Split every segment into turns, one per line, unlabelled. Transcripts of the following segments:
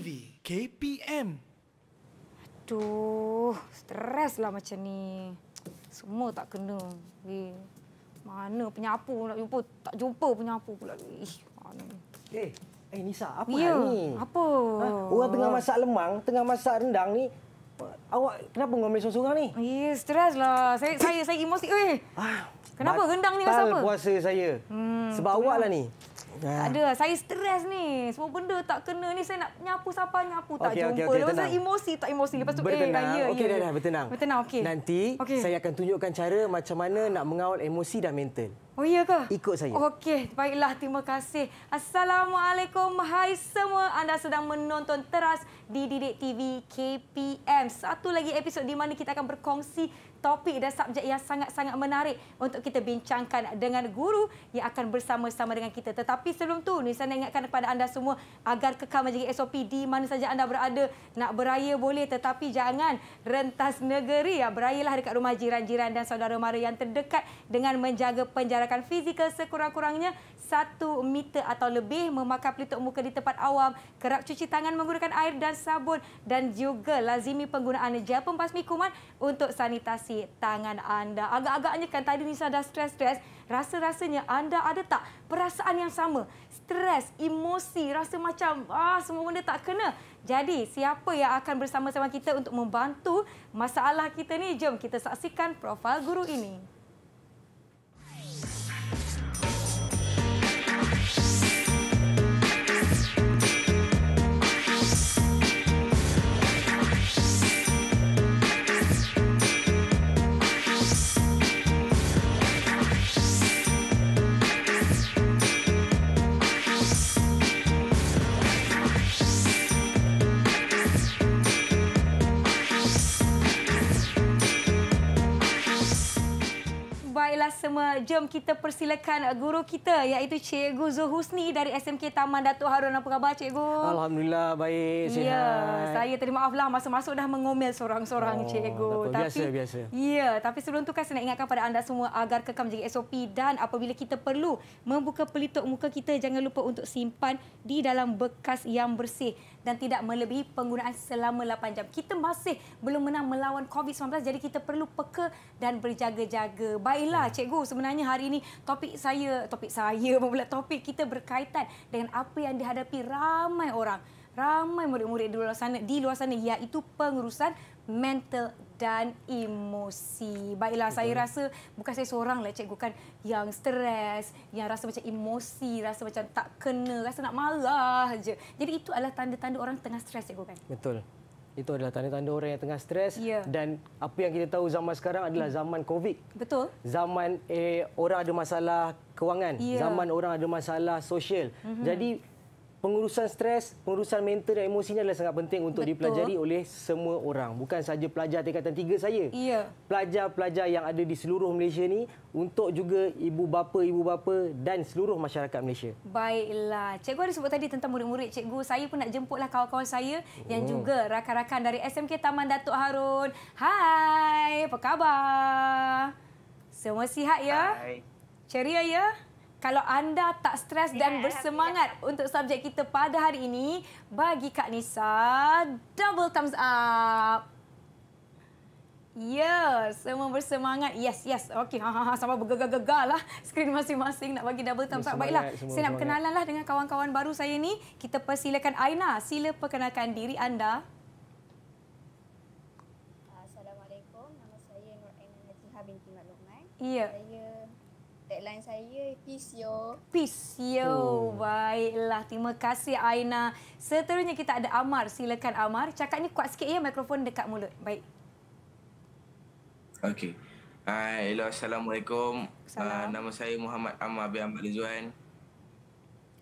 TV KPM. Aduh, streslah macam ni. Semua tak kena. Eh, mana penyapu nak jumpa? Tak jumpa penyapu pula. Eh, mana? Eh, eh Nisa, apa ya, ni? Apa? Ha? Orang tengah masak
lemang, tengah masak rendang ni.
Awak kenapa ngomel seorang-seorang ni? Eh, streslah. Saya saya saya emosi. Eh. Ah, kenapa rendang ni pasal apa? Batal puasa
saya. Hmm, sebab awaklah lah ni. Ah. Tak ada.
Lah, saya stres ni. Semua benda tak kena ni. Saya nak nyapu siapa, nyapu tak okay, jumpa. Okay, okay, Lepas emosi tak emosi. Lepas tu, eh, bertenang. eh, dah ya. Okey, ya. dah, dah, bertenang.
Bertenang, okey. Nanti okay. saya akan tunjukkan cara macam mana nak mengawal emosi dan mental. Oh, iya ke? Ikut saya.
Okey, baiklah. Terima kasih. Assalamualaikum. Hai semua. Anda sedang menonton teras di Didik TV KPM. Satu lagi episod di mana kita akan berkongsi topik dan subjek yang sangat-sangat menarik untuk kita bincangkan dengan guru yang akan bersama-sama dengan kita. Tetapi sebelum tu, ni saya ingatkan kepada anda semua agar kekal menjaga SOP di mana saja anda berada. Nak beraya boleh tetapi jangan rentas negeri. Ya. Berayalah dekat rumah jiran-jiran dan saudara mara yang terdekat dengan menjaga penjarakan fizikal sekurang-kurangnya satu meter atau lebih memakai pelitup muka di tempat awam, kerap cuci tangan menggunakan air dan sabun dan juga lazimi penggunaan gel pembasmi kuman untuk sanitasi tangan anda. Agak-agaknya kan tadi Nisa dah stres-stres, rasa-rasanya anda ada tak perasaan yang sama? Stres, emosi, rasa macam ah semua benda tak kena. Jadi siapa yang akan bersama-sama kita untuk membantu masalah kita ni? Jom kita saksikan profil guru ini. pertama, jom kita persilakan guru kita iaitu Cikgu Zuhusni dari SMK Taman Datuk Harun. Apa khabar Cikgu?
Alhamdulillah, baik. Ya, sihat. Ya, saya
terima maaflah masa-masa dah mengomel seorang-seorang oh, Cikgu. Tapi, biasa, biasa. Ya, tapi sebelum tu kan saya nak ingatkan pada anda semua agar kekam jaga SOP dan apabila kita perlu membuka pelitup muka kita, jangan lupa untuk simpan di dalam bekas yang bersih dan tidak melebihi penggunaan selama 8 jam. Kita masih belum menang melawan COVID-19 jadi kita perlu peka dan berjaga-jaga. Baiklah hmm. cikgu, sebenarnya hari ini topik saya, topik saya pula topik kita berkaitan dengan apa yang dihadapi ramai orang ramai murid-murid di luar sana di luar sana iaitu pengurusan mental dan emosi. Baiklah, Betul. saya rasa bukan saya seorang lah cikgu kan yang stres, yang rasa macam emosi, rasa macam tak kena, rasa nak marah je. Jadi itu adalah tanda-tanda orang tengah stres cikgu kan?
Betul. Itu adalah tanda-tanda orang yang tengah stres ya. dan apa yang kita tahu zaman sekarang adalah hmm. zaman COVID. Betul. Zaman eh, orang ada masalah kewangan, ya. zaman orang ada masalah sosial. Mm-hmm. Jadi pengurusan stres, pengurusan mental dan emosi ini adalah sangat penting untuk Betul. dipelajari oleh semua orang. Bukan saja pelajar tingkatan tiga saya. Ya. Pelajar-pelajar yang ada di seluruh Malaysia ni untuk juga ibu bapa, ibu bapa dan seluruh masyarakat Malaysia.
Baiklah. Cikgu ada sebut tadi tentang murid-murid. Cikgu, saya pun nak jemputlah kawan-kawan saya yang oh. juga rakan-rakan dari SMK Taman Datuk Harun. Hai, apa khabar? Semua sihat ya? Hai. Ceria ya? kalau anda tak stres dan yeah, bersemangat happy, untuk subjek kita pada hari ini, bagi Kak Nisa double thumbs up. Ya, semua bersemangat. Yes, yes. Okey, ha, ha, ha. sama bergegar-gegar lah. Skrin masing-masing nak bagi double thumbs up. Baiklah, semua saya nak berkenalan lah dengan kawan-kawan baru saya ni. Kita persilakan Aina. Sila perkenalkan diri anda. Assalamualaikum. Nama saya Nur Aina Najihah binti Mat Luqman. Ya. Saya tagline saya peace yo. Peace yo. Oh. Baiklah, terima kasih Aina. Seterusnya kita ada Amar. Silakan Amar. Cakap ni kuat sikit ya mikrofon dekat mulut. Baik.
Okey. Hai, hello assalamualaikum. Uh, nama saya Muhammad Amar bin Ahmad Rizwan.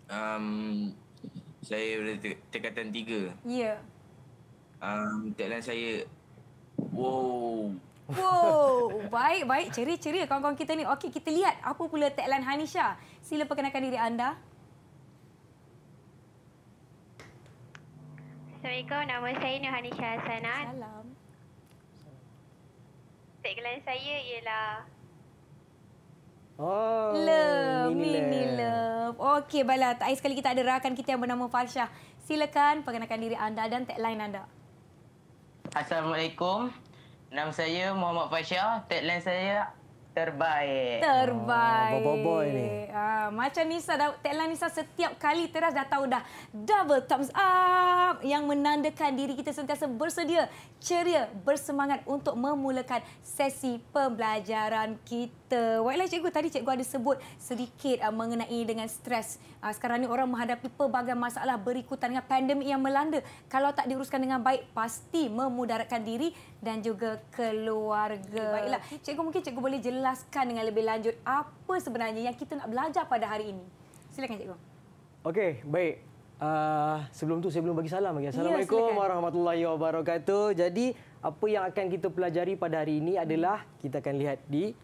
Um, saya dari tekatan tiga. Ya. Yeah. Um, tagline saya
Wow, Wow, baik baik ceria-ceria kawan-kawan kita ni. Okey, kita lihat apa pula tagline Hanisha. Sila perkenalkan diri anda.
Assalamualaikum, nama saya Nur Hanisha Hassanat. Salam.
Tagline saya ialah Oh, love, mini, mini love. love. Okey, baiklah. Tak sekali kita ada rakan kita yang bernama Falsyah. Silakan perkenalkan diri anda dan tagline anda.
Assalamualaikum. Nama saya Muhammad Fasha. Tagline saya terbaik.
Terbaik. Oh, boy ni. Ah, macam Nisa dah tagline Nisa setiap kali teras dah tahu dah double thumbs up yang menandakan diri kita sentiasa bersedia, ceria, bersemangat untuk memulakan sesi pembelajaran kita. Baiklah cikgu tadi cikgu ada sebut sedikit uh, mengenai dengan stres. Uh, sekarang ni orang menghadapi pelbagai masalah berikutan dengan pandemik yang melanda. Kalau tak diuruskan dengan baik pasti memudaratkan diri dan juga keluarga. Baiklah, cikgu mungkin cikgu boleh jelaskan dengan lebih lanjut apa sebenarnya yang kita nak belajar pada hari ini. Silakan cikgu.
Okey, baik. Uh, sebelum tu saya belum bagi salam lagi. Ya, Assalamualaikum ya, warahmatullahi wabarakatuh. Jadi apa yang akan kita pelajari pada hari ini adalah kita akan lihat di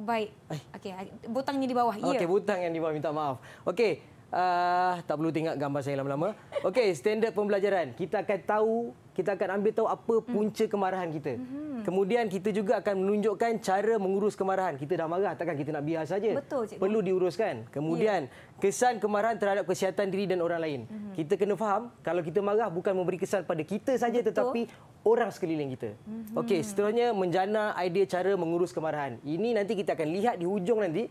Baik. Okey, ah, butangnya di bawah. Ya. Okey,
butang yang di bawah minta maaf. Okey. Uh, tak perlu tengok gambar saya lama-lama. Okey, standard pembelajaran. Kita akan tahu kita akan ambil tahu apa hmm. punca mm. kemarahan kita. hmm Kemudian kita juga akan menunjukkan cara mengurus kemarahan. Kita dah marah takkan kita nak biar saja. Betul, cikgu. Perlu diuruskan. Kemudian yeah. kesan kemarahan terhadap kesihatan diri dan orang lain. hmm Kita kena faham kalau kita marah bukan memberi kesan pada kita saja tetapi orang sekeliling kita. Mm-hmm. Okey, seterusnya menjana idea cara mengurus kemarahan. Ini nanti kita akan lihat di hujung nanti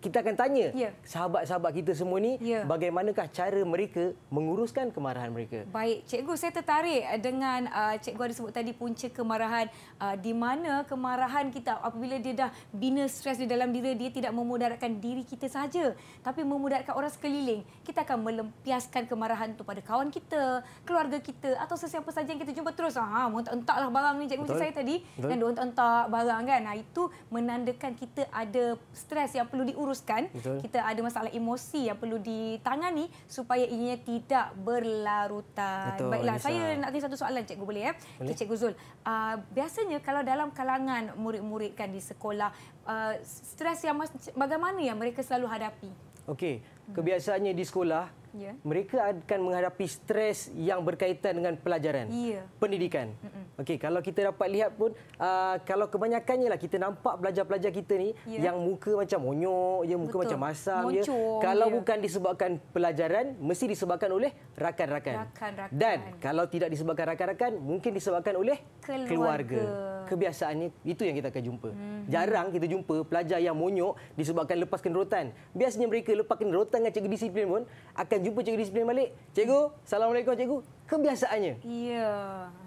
kita akan tanya yeah. sahabat-sahabat kita semua ni yeah. bagaimanakah cara mereka menguruskan kemarahan mereka.
Baik, cikgu saya tertarik eh, dengan uh, cikgu ada sebut tadi punca kemarahan uh, di mana kemarahan kita apabila dia dah bina stres di dalam diri dia tidak memudaratkan diri kita saja tapi memudaratkan orang sekeliling. Kita akan melempiaskan kemarahan tu pada kawan kita, keluarga kita atau sesiapa saja yang kita jumpa terus ah entah-entahlah barang ni cikgu saya tadi dan entah-entah barang kan. Nah itu menandakan kita ada stres yang perlu diurus diuruskan, Betul. kita ada masalah emosi yang perlu ditangani supaya ininya tidak berlarutan. Betul, Baiklah, Lisa. saya nak tanya satu soalan Cikgu boleh ya? Boleh. Cikgu Zul, uh, biasanya kalau dalam kalangan murid-murid kan di sekolah, uh, stres yang bagaimana yang mereka selalu hadapi?
Okey, hmm. kebiasaannya di sekolah yeah. mereka akan menghadapi stres yang berkaitan dengan pelajaran, yeah. pendidikan. Okey, kalau kita dapat lihat pun, uh, kalau kebanyakannya lah kita nampak pelajar-pelajar kita ni yeah. yang muka macam monyok, yang muka Betul. macam masam. ya. Kalau yeah. bukan disebabkan pelajaran, mesti disebabkan oleh rakan-rakan.
rakan-rakan. Dan
kalau tidak disebabkan rakan-rakan, mungkin disebabkan oleh keluarga. keluarga. Kebiasaannya, itu yang kita akan jumpa. Mm-hmm. Jarang kita jumpa pelajar yang monyok disebabkan lepas kenderutan. Biasanya mereka lepas kenderutan dengan cikgu disiplin pun akan kan jumpa cikgu sebelah balik. Cikgu, assalamualaikum cikgu. Kebiasaannya.
Ya.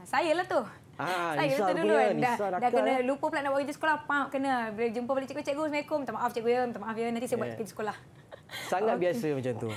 Saya lah tu. Ah, saya Nisa dulu kan. Dah, dah kena kan? lupa pula nak buat kerja sekolah. Pak kena. Bila jumpa balik cikgu, cikgu, assalamualaikum. Minta maaf cikgu ya. Minta maaf ya. Nanti saya yeah. buat ya. kerja sekolah.
Sangat okay. biasa macam tu.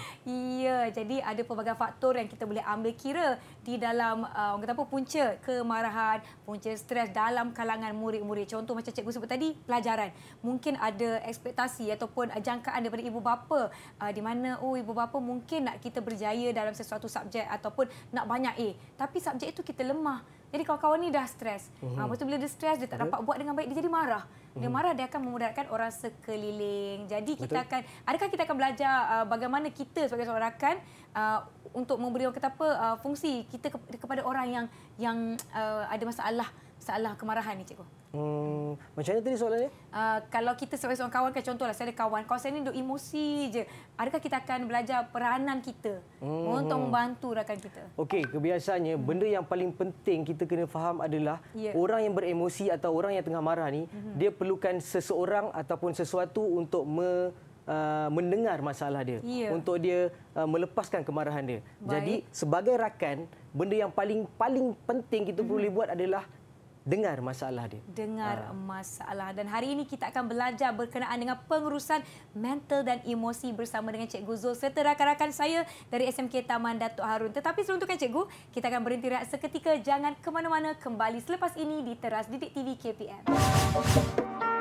Ya, jadi ada pelbagai faktor yang kita boleh ambil kira di dalam uh, orang kata apa punca kemarahan, punca stres dalam kalangan murid-murid. Contoh macam cikgu sebut tadi, pelajaran. Mungkin ada ekspektasi ataupun jangkaan daripada ibu bapa uh, di mana oh ibu bapa mungkin nak kita berjaya dalam sesuatu subjek ataupun nak banyak A. Tapi subjek itu kita lemah. Jadi kalau kawan ni dah stres. Uh-huh. Ah, ha, mhm. lepas tu bila dia stres, dia tak dapat buat dengan baik, dia jadi marah. Uh-huh. Dia mhm. marah, dia akan memudaratkan orang sekeliling. Jadi Betul. kita akan, adakah kita akan belajar uh, bagaimana kita sebagai seorang rakan uh, untuk memberi orang kata apa, uh, fungsi kita ke- kepada orang yang yang uh, ada masalah, masalah kemarahan ni cikgu?
Hmm, macam mana tadi soalan ni?
Uh, kalau kita sebagai seorang kawan, kan, contohlah saya ada kawan, kawan saya ni duduk emosi je. Adakah kita akan belajar peranan kita hmm. untuk membantu rakan kita?
Okey, kebiasaannya hmm. benda yang paling penting kita kena faham adalah yeah. orang yang beremosi atau orang yang tengah marah ni, hmm. dia perlukan seseorang ataupun sesuatu untuk me, uh, mendengar masalah dia. Yeah. Untuk dia uh, melepaskan kemarahan dia. Baik. Jadi, sebagai rakan, benda yang paling paling penting kita hmm. perlu mhm. buat adalah dengar masalah dia.
Dengar ha. masalah dan hari ini kita akan belajar berkenaan dengan pengurusan mental dan emosi bersama dengan Cikgu Zul serta rakan-rakan saya dari SMK Taman Datuk Harun. Tetapi sebelum itu kan Cikgu, kita akan berhenti rehat seketika. Jangan ke mana-mana kembali selepas ini di Teras Didik TV KPM. Musik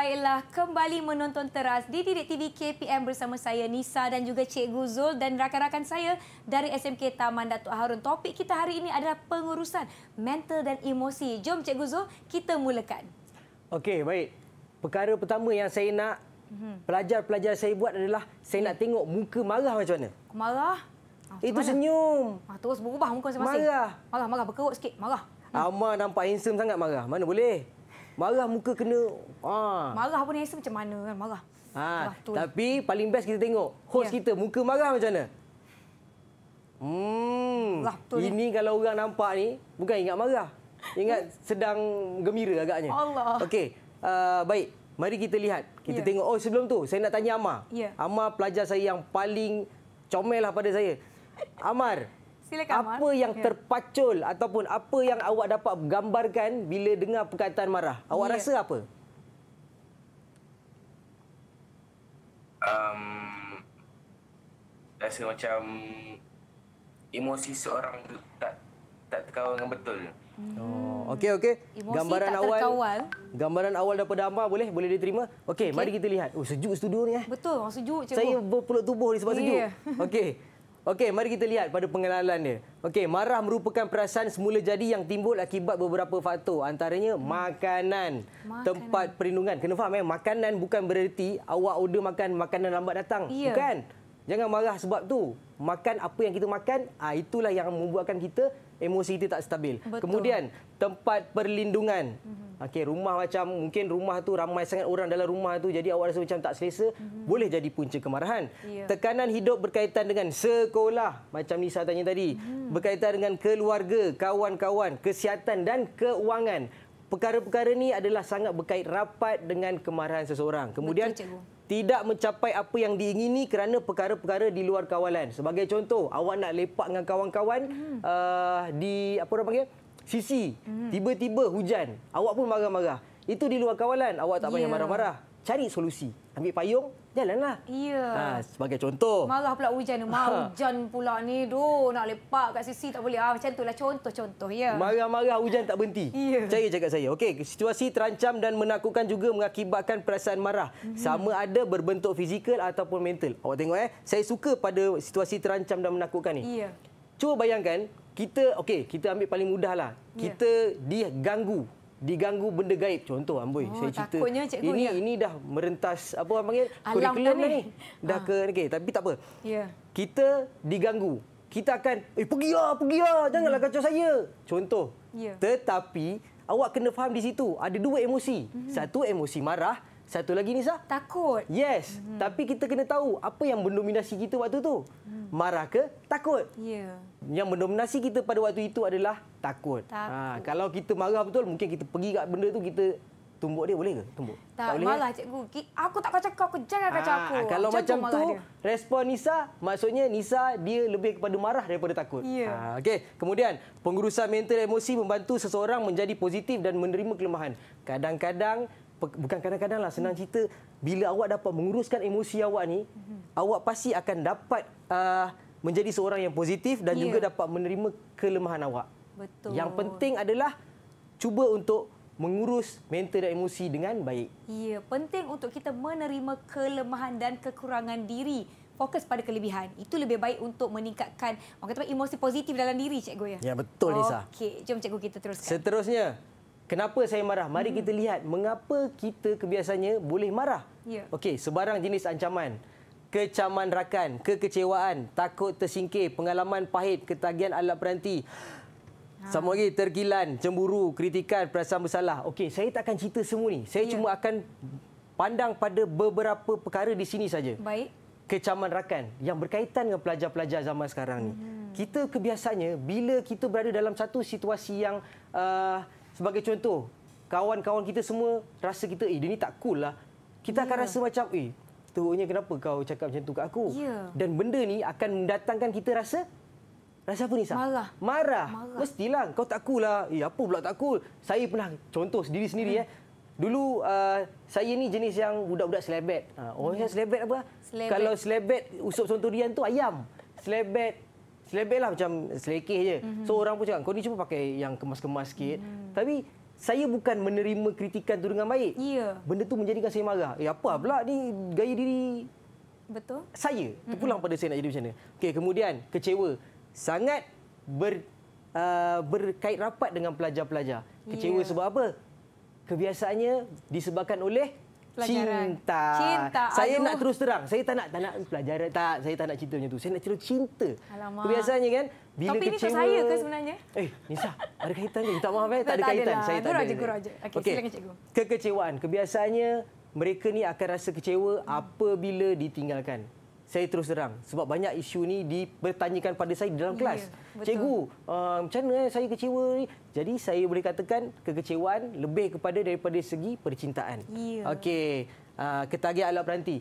baiklah kembali menonton teras di Didik TV KPM bersama saya Nisa dan juga Cik Guzul dan rakan-rakan saya dari SMK Taman Datuk Harun. Topik kita hari ini adalah pengurusan mental dan emosi. Jom Cik Guzul kita mulakan.
Okey, baik. Perkara pertama yang saya nak mhm. pelajar-pelajar saya buat adalah saya nak tengok muka marah macam mana.
Marah? Oh, Itu mana? senyum. Ah, terus berubah muka masing-masing. Marah. Marah, marah. Berkerut sikit. Marah.
Hmm. Amar nampak handsome sangat marah. Mana boleh? Marah muka kena ah.
Marah pun rasa macam mana kan marah.
Ha. Ah, tapi paling best kita tengok host yeah. kita muka marah macam mana. Hmm. Lah, ini ya. kalau orang nampak ni bukan ingat marah. Ingat sedang gembira agaknya. Allah. Okey. Uh, baik. Mari kita lihat. Kita yeah. tengok. Oh sebelum tu saya nak tanya Amar. Yeah. Amar pelajar saya yang paling comel lah pada saya. Amar.
Silakan, apa Mar. yang okay.
terpacul ataupun apa yang awak dapat gambarkan bila dengar perkataan marah? Awak yeah. rasa apa? Um, rasa macam emosi seorang tak tak terkawal dengan betul. Hmm. Oh, okey okey. Gambaran tak awal. Terkawal. Gambaran awal daripada Amar boleh boleh diterima. Okey, okay. mari kita lihat. Oh, sejuk studio ni eh. Betul, sejuk cikgu. Saya berpeluk tubuh di sebab yeah. sejuk. Okey. Okey, mari kita lihat pada pengenalan dia. Okey, marah merupakan perasaan semula jadi yang timbul akibat beberapa faktor. Antaranya hmm. makanan, makanan, tempat perlindungan. Kena faham, eh? makanan bukan bererti awak order makan makanan lambat datang. Ya. Bukan. Jangan marah sebab tu. Makan apa yang kita makan, ah, itulah yang membuatkan kita emosi kita tak stabil. Betul. Kemudian tempat perlindungan. Mm-hmm. Okey, rumah macam mungkin rumah tu ramai sangat orang dalam rumah tu jadi awak rasa macam tak selesa, mm-hmm. boleh jadi punca kemarahan. Yeah. Tekanan hidup berkaitan dengan sekolah macam Nisa tanya tadi, mm-hmm. berkaitan dengan keluarga, kawan-kawan, kesihatan dan keuangan. Perkara-perkara ni adalah sangat berkait rapat dengan kemarahan seseorang. Kemudian Betul, tidak mencapai apa yang diingini kerana perkara-perkara di luar kawalan. Sebagai contoh, awak nak lepak dengan kawan-kawan hmm. uh, di apa orang panggil? Sisi. Hmm. Tiba-tiba hujan. Awak pun marah-marah. Itu di luar kawalan. Awak tak ya. payah marah-marah. Cari solusi. Ambil payung, jalanlah. Ya. Ha, sebagai contoh. Malah
pula hujan. Marah ha. hujan pula ni. Duh, nak lepak kat sisi tak boleh. Ah, macam itulah contoh-contoh. Ya.
Marah-marah hujan tak berhenti. Ya. Percaya cakap saya. Okey, situasi terancam dan menakutkan juga mengakibatkan perasaan marah. Hmm. Sama ada berbentuk fizikal ataupun mental. Awak tengok eh. Saya suka pada situasi terancam dan menakutkan ni. Ya. Cuba bayangkan, kita okey kita ambil paling mudahlah. Ya. Kita ya. diganggu diganggu benda gaib contoh amboi oh, saya cerita ini ya. ini dah merentas apa orang panggil kurikulum ni. dah ha. ke okay, tapi tak apa ya kita diganggu kita akan eh pergi ah pergi ah janganlah hmm. kacau saya contoh yeah. tetapi awak kena faham di situ ada dua emosi hmm satu emosi marah satu lagi Nisa Takut. Yes. Hmm. Tapi kita kena tahu apa yang mendominasi kita waktu tu. Hmm. Marah ke takut? Ya. Yeah. Yang mendominasi kita pada waktu itu adalah takut. Ha, takut. Ha kalau kita marah betul mungkin kita pergi ke benda tu kita tumbuk dia boleh ke? Tumbuk. Tak, tak boleh. Malah eh?
cikgu. Aku tak kacau kau, aku jangan kacau aku. Ah, ah, kalau Jangan macam tu, dia.
respon Nisa maksudnya Nisa dia lebih kepada marah daripada takut. Yeah. Ya. Ha okey. Kemudian, pengurusan mental emosi membantu seseorang menjadi positif dan menerima kelemahan. Kadang-kadang bukan kadang-kadang lah senang cerita bila awak dapat menguruskan emosi awak ni awak pasti akan dapat uh, menjadi seorang yang positif dan yeah. juga dapat menerima kelemahan awak.
Betul. Yang penting
adalah cuba untuk mengurus mental dan emosi dengan baik.
Ya, penting untuk kita menerima kelemahan dan kekurangan diri fokus pada kelebihan. Itu lebih baik untuk meningkatkan orang kata emosi positif dalam diri cikgu ya. Ya betul Lisa. Okey, jom cikgu kita teruskan.
Seterusnya, Kenapa saya marah? Mari hmm. kita lihat mengapa kita kebiasaannya boleh marah. Yeah. Okey, sebarang jenis ancaman. Kecaman rakan, kekecewaan, takut tersingkir, pengalaman pahit, ketagihan alat peranti. Ha. Sama lagi, tergilan, cemburu, kritikan, perasaan bersalah. Okey, saya tak akan cerita semua ni. Saya yeah. cuma akan pandang pada beberapa perkara di sini saja. Baik. Kecaman rakan yang berkaitan dengan pelajar-pelajar zaman sekarang ni. Hmm. Kita kebiasaannya bila kita berada dalam satu situasi yang... Uh, Sebagai contoh, kawan-kawan kita semua rasa kita, eh, dia ni tak cool lah. Kita yeah. akan ya. rasa macam, eh, teruknya kenapa kau cakap macam tu kat aku? Yeah. Dan benda ni akan mendatangkan kita rasa, rasa apa ni, Sam? Marah. Marah. Marah. Mestilah, kau tak cool lah. Eh, apa pula tak cool? Saya pernah, contoh sendiri sendiri, hmm. eh. Dulu, uh, saya ni jenis yang budak-budak selebet. Uh, orang yeah. Hmm. yang selebet apa? Selebet. Kalau selebet, usup contoh tu ayam. Selebet selebeh lah macam selekeh je. Mm-hmm. So orang pun cakap kau ni cuba pakai yang kemas-kemas sikit. Mm-hmm. Tapi saya bukan menerima kritikan tu dengan baik. Yeah. Benda tu menjadikan saya marah. Eh apa pula ni gaya diri betul? Saya mhm. terpulang mm-hmm. pada saya nak jadi macam ni. Okay, kemudian kecewa sangat ber uh, berkait rapat dengan pelajar-pelajar. Kecewa yeah. sebab apa? Kebiasaannya disebabkan oleh
cinta. Cinta. Saya Aduh. nak
terus terang. Saya tak nak tak nak pelajaran tak. Saya tak nak cinta macam tu. Saya nak cerita cinta.
Alamak. Biasanya kan
bila Topi kecewa. Tapi ini saya ke sebenarnya? Eh, Nisa, ada kaitan ke? Tak maaf eh, tak, ada kaitan. Lah. Saya tak ada. Okey, silakan cikgu. Kekecewaan, kebiasaannya mereka ni akan rasa kecewa apabila ditinggalkan saya terus terang sebab banyak isu ni dipertanyakan pada saya dalam ya, kelas. Yeah, Cikgu, uh, macam mana saya kecewa ni? Jadi saya boleh katakan kekecewaan lebih kepada daripada segi percintaan. Yeah. Okey, uh, eh, ketagih alat peranti.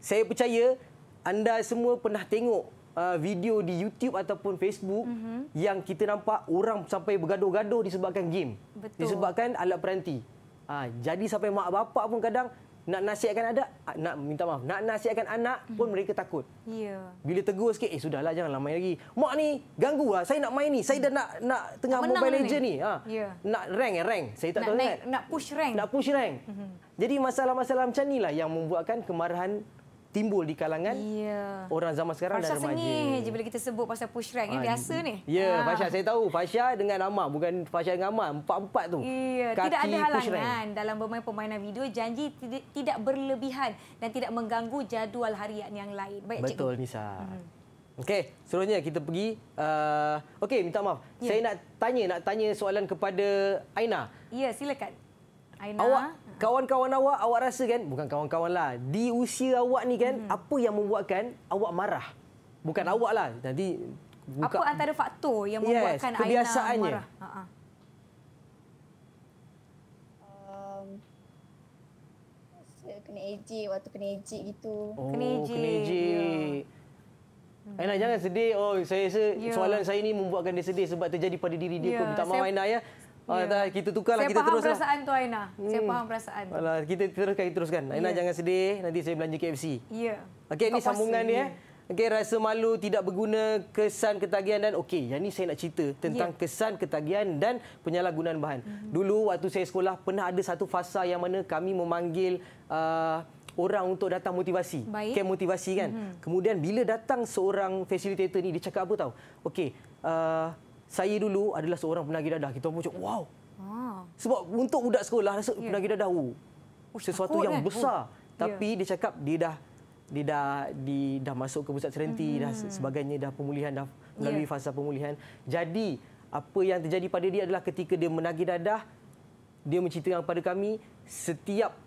Saya percaya anda semua pernah tengok uh, video di YouTube ataupun Facebook mm-hmm. yang kita nampak orang sampai bergaduh-gaduh disebabkan game. Betul. Disebabkan alat peranti. Uh, jadi sampai mak bapak pun kadang nak nasihatkan ada, ah, nak minta maaf nak nasihatkan anak hmm. pun mereka takut. Yeah. Bila tegur sikit eh sudahlah janganlah main lagi. Mak ni ganggu lah saya nak main ni. Saya dah hmm. nak nak tengah Menang Mobile Legend ni. ni. Ha. Yeah. Ya. Nak rank eh rank. Saya tak nak, tahu naik,
Nak push rank. Nak push rank. Mm-hmm.
Jadi masalah-masalah macam inilah yang membuatkan kemarahan timbul di kalangan
yeah.
orang zaman sekarang Fasha dan remaja. Fasha sengih je
bila kita sebut pasal push rank. Ya, ah, biasa ni. Ya, yeah, ha. Fasha. Saya
tahu. Fasha dengan Amar. Bukan Fasha dengan Amar. Empat-empat tu. Yeah. tidak ada halangan
dalam bermain permainan video. Janji tidak, berlebihan dan tidak mengganggu jadual harian yang lain. Baik, Betul,
Cikgu. Nisa. Hmm. Okey, seronoknya kita pergi. Uh, Okey, minta maaf. Yeah. Saya nak tanya nak tanya soalan kepada Aina.
Ya, yeah, silakan. Aina. Awak
kawan-kawan awak awak rasa kan bukan kawan-kawan lah di usia awak ni kan hmm. apa yang membuatkan awak marah? Bukan hmm. awak lah nanti buka. Apa
antara faktor yang membuatkan yes, Aina marah? Ha-ha. Um, kena ejek waktu kena ejek gitu. Oh, kena ejek. Kena ejek.
Yeah. Aina jangan sedih. Oh, saya rasa yeah. soalan saya ni membuatkan dia sedih sebab terjadi pada diri dia. Yeah. Aku ya, minta maaf saya... Aina ya. Oh, ah, yeah. Ya. kita tukarlah kita terus. Saya hmm. faham
perasaan tu Aina. Hmm. Saya faham perasaan. Alah,
kita teruskan kita teruskan. Aina yeah. jangan sedih, nanti saya belanja KFC. Ya. Yeah. Okey, ini sambungan dia. Ya. Okey, rasa malu tidak berguna kesan ketagihan dan okey, yang ni saya nak cerita tentang yeah. kesan ketagihan dan penyalahgunaan bahan. Mm-hmm. Dulu waktu saya sekolah pernah ada satu fasa yang mana kami memanggil uh, orang untuk datang motivasi. Baik. motivasi kan. Mm-hmm. Kemudian bila datang seorang facilitator ni dia cakap apa tahu? Okey, uh, saya dulu adalah seorang penagi dadah. Kita pun macam, wow. Ah. Sebab untuk budak sekolah, rasa yeah. penagi dadah, oh, oh sesuatu kan? yang kan? besar. Oh. Tapi yeah. dia cakap, dia dah dia dah, di, dah masuk ke pusat serenti, mm-hmm. dah sebagainya, dah pemulihan, dah melalui yeah. fasa pemulihan. Jadi, apa yang terjadi pada dia adalah ketika dia menagih dadah, dia menceritakan kepada kami, setiap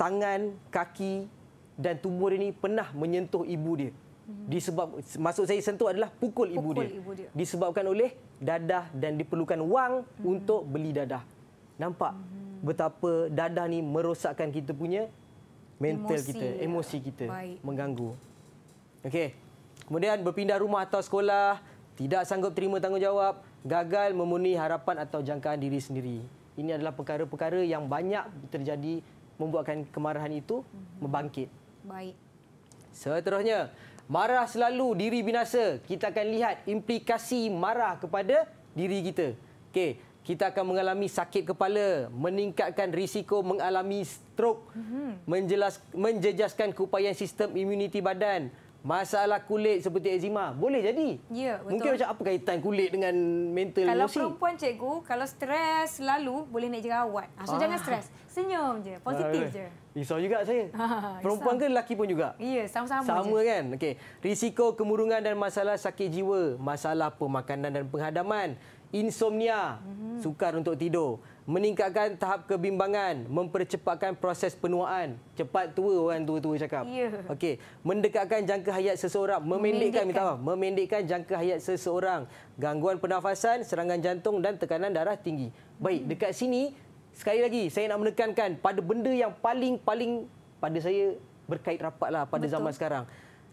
tangan, kaki dan tumor ini pernah menyentuh ibu dia. Mhm. disebab masuk saya sentuh adalah pukul, pukul ibu, dia. ibu dia disebabkan oleh dadah dan diperlukan wang mm -hmm. untuk beli dadah nampak mm -hmm. betapa dadah ni merosakkan kita punya mental emosi. kita emosi kita Baik. mengganggu okey kemudian berpindah rumah atau sekolah tidak sanggup terima tanggungjawab gagal memenuhi harapan atau jangkaan diri sendiri ini adalah perkara-perkara yang banyak terjadi membuatkan kemarahan itu mm -hmm. membangkit baik seterusnya Marah selalu diri binasa. Kita akan lihat implikasi marah kepada diri kita. Okey, kita akan mengalami sakit kepala, meningkatkan risiko mengalami strok, mhm. menjelaskan menjejaskan keupayaan sistem imuniti badan, Masalah kulit seperti eczema boleh jadi. Ya, betul. Mungkin macam apa kaitan kulit dengan mental emosi? Kalau perempuan
cikgu, kalau stres lalu boleh naik jerawat. Ah, so ah. jangan stres. Senyum je, positif ah, je.
Risau juga saya.
Ah, perempuan risau. ke
lelaki pun juga?
Ya, sama-sama Sama, sama kan?
Okey. Risiko kemurungan dan masalah sakit jiwa, masalah pemakanan dan penghadaman, insomnia, mm -hmm. sukar untuk tidur meningkatkan tahap kebimbangan, mempercepatkan proses penuaan. Cepat tua orang tua-tua cakap. Yeah. Okey, mendekatkan jangka hayat seseorang, memendekkan minta maaf, memendekkan jangka hayat seseorang. Gangguan pernafasan, serangan jantung dan tekanan darah tinggi. Baik, hmm. dekat sini sekali lagi saya nak menekankan pada benda yang paling-paling pada saya berkait rapatlah pada Betul. zaman sekarang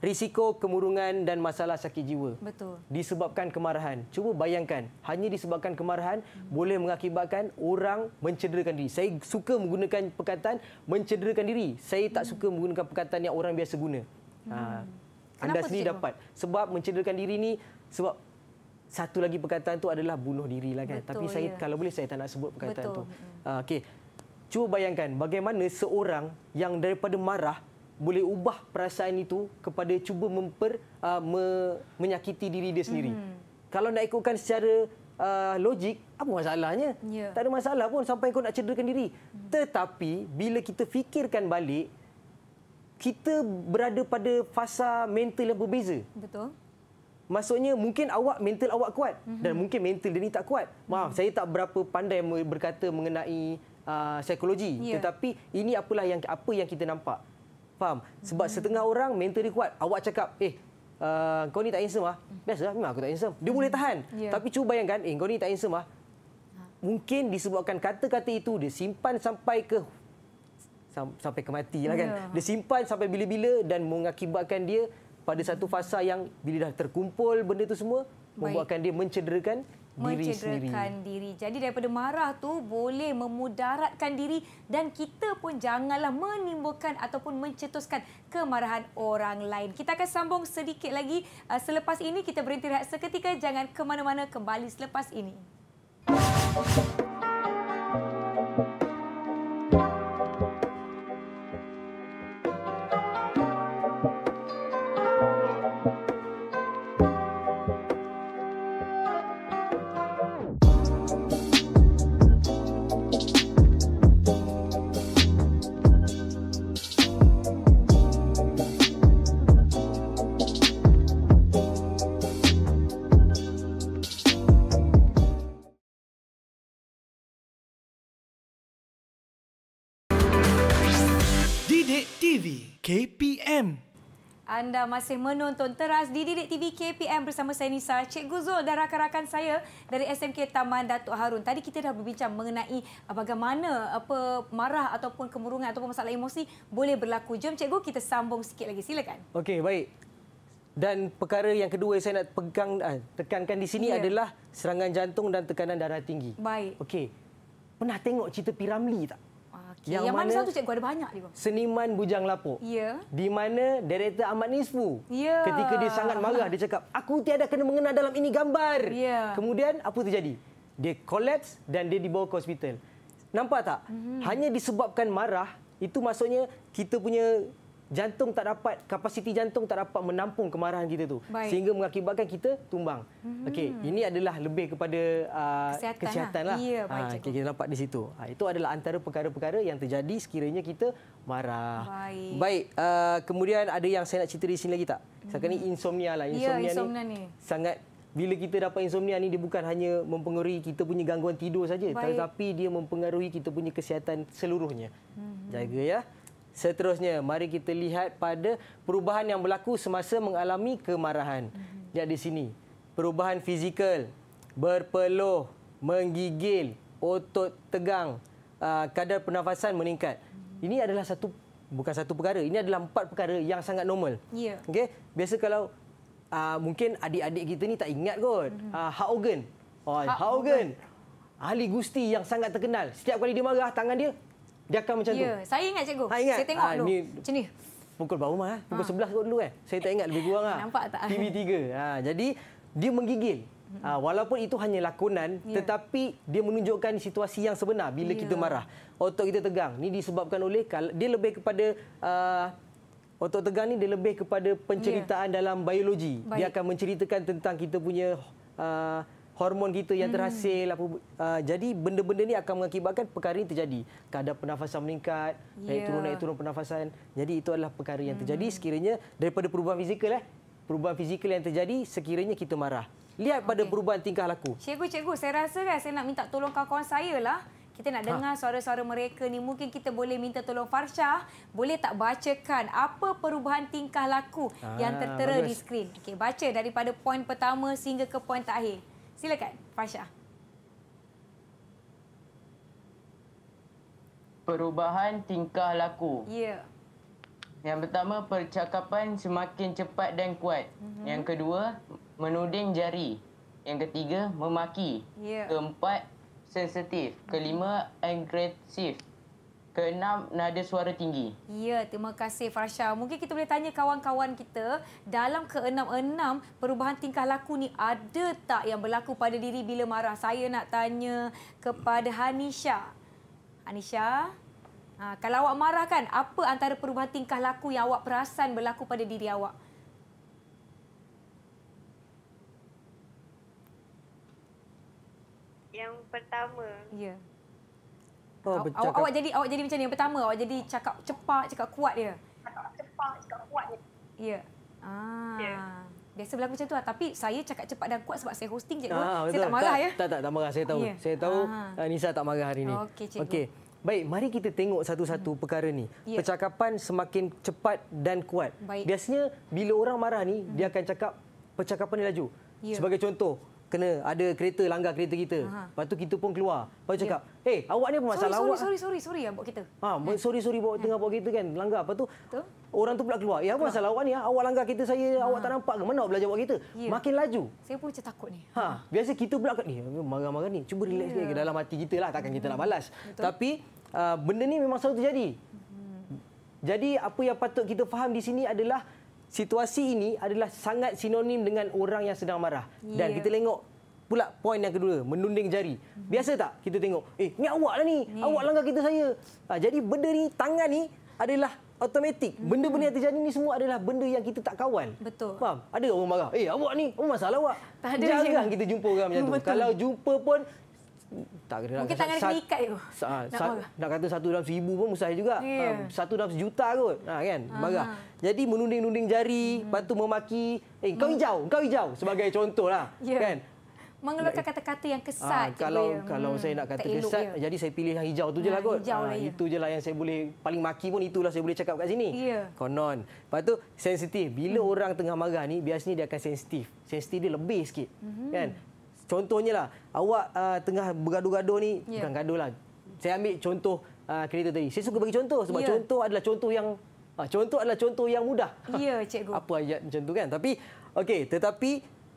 risiko kemurungan dan masalah sakit jiwa. Betul. Disebabkan kemarahan. Cuba bayangkan, hanya disebabkan kemarahan hmm. boleh mengakibatkan orang mencederakan diri. Saya suka menggunakan perkataan mencederakan diri. Saya tak hmm. suka menggunakan perkataan yang orang biasa guna. Hmm. Ha. Anda sendiri dapat. Sebab mencederakan diri ni sebab satu lagi perkataan itu adalah bunuh diri lah kan. Tapi saya ya. kalau boleh saya tak nak sebut perkataan itu. Ha, okay. Cuba bayangkan bagaimana seorang yang daripada marah boleh ubah perasaan itu kepada cuba memper uh, me, menyakiti diri dia sendiri. Mm-hmm. Kalau nak ikutkan secara uh, logik, apa masalahnya? Yeah. Tak ada masalah pun sampai kau nak cederakan diri. Mm-hmm. Tetapi bila kita fikirkan balik, kita berada pada fasa mental yang berbeza. Betul. Maksudnya mungkin awak mental awak kuat mm-hmm. dan mungkin mental dia ni tak kuat. Maaf, mm-hmm. saya tak berapa pandai berkata mengenai uh, psikologi, yeah. tetapi ini apalah yang apa yang kita nampak. Faham? Sebab hmm. setengah orang mental dia kuat. Awak cakap, eh, uh, kau ni tak handsome lah. Biasalah, memang aku tak handsome. Dia hmm. boleh tahan. Yeah. Tapi cuba bayangkan, eh, kau ni tak handsome lah. Mungkin disebabkan kata-kata itu dia simpan sampai ke sampai ke mati lah kan. Yeah. Dia simpan sampai bila-bila dan mengakibatkan dia pada satu fasa yang bila dah terkumpul benda itu semua, Baik. membuatkan dia mencederakan
diri diri. Jadi daripada marah tu boleh memudaratkan diri dan kita pun janganlah menimbulkan ataupun mencetuskan kemarahan orang lain. Kita akan sambung sedikit lagi ah, selepas ini kita berhenti rehat seketika jangan ke mana-mana kembali selepas ini. Thank KPM. Anda masih menonton teras di Didik TV KPM bersama saya Nisa, Cikgu Zul dan rakan-rakan saya dari SMK Taman Datuk Harun. Tadi kita dah berbincang mengenai eh, bagaimana apa marah ataupun kemurungan ataupun masalah emosi boleh berlaku. Jom Cikgu kita sambung sikit lagi. Silakan.
Okey, baik. Dan perkara yang kedua yang saya nak pegang eh, tekankan di sini ya. adalah serangan jantung dan tekanan darah tinggi. Baik. Okey. Pernah tengok cerita Piramli tak? Okay, yang, yang mana, mana satu cikgu ada banyak dia. Seniman Bujang Lapuk. Ya. Yeah. Di mana director Ahmad Nisfu. Ya. Yeah. Ketika dia sangat marah, dia cakap, aku tiada kena mengena dalam ini gambar. Ya. Yeah. Kemudian, apa terjadi? Dia collapse dan dia dibawa ke hospital. Nampak tak? Mm-hmm. Hanya disebabkan marah, itu maksudnya kita punya jantung tak dapat kapasiti jantung tak dapat menampung kemarahan kita tu Baik. sehingga mengakibatkan kita tumbang. hmm Okey, ini adalah lebih kepada uh, kesihatanlah. Kesihatan lah. Ya, ha, kita nampak di situ. Ha, itu adalah antara perkara-perkara yang terjadi sekiranya kita marah. Baik. Baik, uh, kemudian ada yang saya nak cerita di sini lagi tak? Sekarang mm ni hmm. insomnia lah, insomnia, ya, insomnia ni, ni. Sangat bila kita dapat insomnia ni dia bukan hanya mempengaruhi kita punya gangguan tidur saja, tetapi dia mempengaruhi kita punya kesihatan seluruhnya. hmm Jaga ya seterusnya mari kita lihat pada perubahan yang berlaku semasa mengalami kemarahan mm di sini perubahan fizikal berpeluh menggigil otot tegang ah, kadar pernafasan meningkat ini adalah satu bukan satu perkara ini adalah empat perkara yang sangat normal yeah. okey biasa kalau uh, mungkin adik-adik kita ni tak ingat kot mm-hmm. uh, ah, Haugen. Oh, Haugen. ahli gusti yang sangat terkenal setiap kali dia marah tangan dia dia akan macam yeah. tu. Ya, saya
ingat cikgu. Ha, ingat. Saya tengok ha, dulu. Ni,
macam ni. Pukul bau mah. Ha. Eh? Pukul 11 ah. kot dulu kan. Saya tak ingat lebih kurang ah. Nampak tak? TV 3. Ha, jadi dia menggigil. Ha, walaupun itu hanya lakonan yeah. tetapi dia menunjukkan situasi yang sebenar bila yeah. kita marah. Otot kita tegang. Ini disebabkan oleh dia lebih kepada uh, otot tegang ni dia lebih kepada penceritaan yeah. dalam biologi. Baik. Dia akan menceritakan tentang kita punya uh, hormon kita yang hmm. terhasil hmm. apa, uh, jadi benda-benda ni akan mengakibatkan perkara ini terjadi kadar pernafasan meningkat yeah. naik ya. turun naik turun pernafasan jadi itu adalah perkara yang hmm. terjadi hmm. sekiranya daripada perubahan fizikal eh perubahan fizikal yang terjadi sekiranya kita marah lihat okay. pada perubahan tingkah laku
cikgu cikgu saya rasa kan saya nak minta tolong kawan-kawan saya lah kita nak ha. dengar suara-suara mereka ni. Mungkin kita boleh minta tolong Farshah. Boleh tak bacakan apa perubahan tingkah laku ha, yang ah, tertera bagus. di skrin? Okey, baca daripada poin pertama sehingga ke poin terakhir. Silakan, Fasha.
Perubahan tingkah laku. Ya. Yeah. Yang pertama, percakapan semakin cepat dan kuat. Mm-hmm. Yang kedua, menuding jari. Yang ketiga, memaki. Yeah. Keempat, sensitif. Mhm. Kelima, agresif. Keenam, nada suara tinggi.
Ya, terima kasih Farsha. Mungkin kita boleh tanya kawan-kawan kita, dalam keenam-enam perubahan tingkah laku ni ada tak yang berlaku pada diri bila marah? Saya nak tanya kepada Hanisha. Hanisha, ha, kalau awak marah kan, apa antara perubahan tingkah laku yang awak perasan berlaku pada diri awak? Yang pertama. Ya. Oh, aw, cakap... Awak jadi awak jadi macam ni yang pertama. Awak jadi cakap cepat, cakap kuat dia. Cakap cepat, cakap kuat dia. Ya. Ah. Yeah. Biasa berlaku macam tu lah. Tapi saya cakap cepat dan kuat sebab saya hosting cikgu. Ah, saya tak marah tak, ya. Tak,
tak, tak marah. Saya tahu. Yeah. Saya tahu ah. ah. Nisa tak marah hari ini. Okey, Okay. Baik, mari kita tengok satu-satu hmm. perkara ni. Yeah. Percakapan semakin cepat dan kuat. Baik. Biasanya bila orang marah ni, hmm. dia akan cakap percakapan dia laju. Yeah. Sebagai contoh, kena ada kereta langgar kereta kita. Aha. Lepas tu kita pun keluar. Lepas tu ya. cakap, yeah. "Eh, hey, awak ni apa masalah sorry, awak?" Sorry, sorry,
sorry, sorry ha, ya buat kita. Ha,
sorry, sorry buat ya. tengah buat kita kan, langgar. Lepas tu Betul? orang tu pula keluar. "Eh, apa keluar. masalah awak ni? Awak langgar kereta saya, Aha. awak tak nampak ke mana awak belajar buat kereta?" Yeah. Makin laju.
Saya pun macam takut ni.
Ha, biasa kita pula kat ni, eh, marah-marah ni. Cuba relax yeah. Ya. sikit dalam hati kita lah, takkan kita nak balas. Betul. Tapi uh, benda ni memang selalu terjadi. Mhm. Jadi apa yang patut kita faham di sini adalah situasi ini adalah sangat sinonim dengan orang yang sedang marah. Yeah. Dan ya. kita tengok pula poin yang kedua, menunding jari. Biasa tak kita tengok, eh ni awak lah ni, yeah. awak langgar kita saya. Ha, jadi benda ni, tangan ni adalah automatik. Hmm. Benda-benda yang terjadi ni semua adalah benda yang kita tak kawal. Betul. Faham? Ada orang marah, eh awak ni, oh masalah awak? Tak ada Jarang je. kita jumpa orang macam tu. Betul. Kalau jumpa pun, tak kena Mungkin tangan dia ikat tu. Sa, sa, ah, nak, nak kata satu dalam seribu pun mustahil juga. Yeah. Ya. Uh, satu dalam sejuta kot. Ha, kan? Marah. Jadi menuding-nuding jari, hmm. bantu memaki. Eh, kau hijau, kau hijau. Sebagai contoh lah. Yeah. Kan?
Mengeluarkan eh, kata-kata yang ah, kesat. Ha, kalau ya. kalau hmm, saya nak kata kesat,
ya. jadi saya pilih yang hijau tu je lah kot. ha, lah ya. Itu je lah yang saya boleh, paling maki pun itulah saya boleh cakap kat sini. Ya. Konon. Lepas tu, sensitif. Bila hmm. orang tengah marah ni, biasanya dia akan sensitif. Sensitif dia lebih sikit. Hmm. Kan? Contohnya lah, awak uh, tengah bergaduh-gaduh ni, yeah. bukan gaduh lah. Saya ambil contoh uh, kereta tadi. Saya suka bagi contoh sebab yeah. contoh adalah contoh yang uh, contoh adalah contoh yang mudah.
Ya, yeah, cikgu.
Apa ayat macam tu kan? Tapi okey, tetapi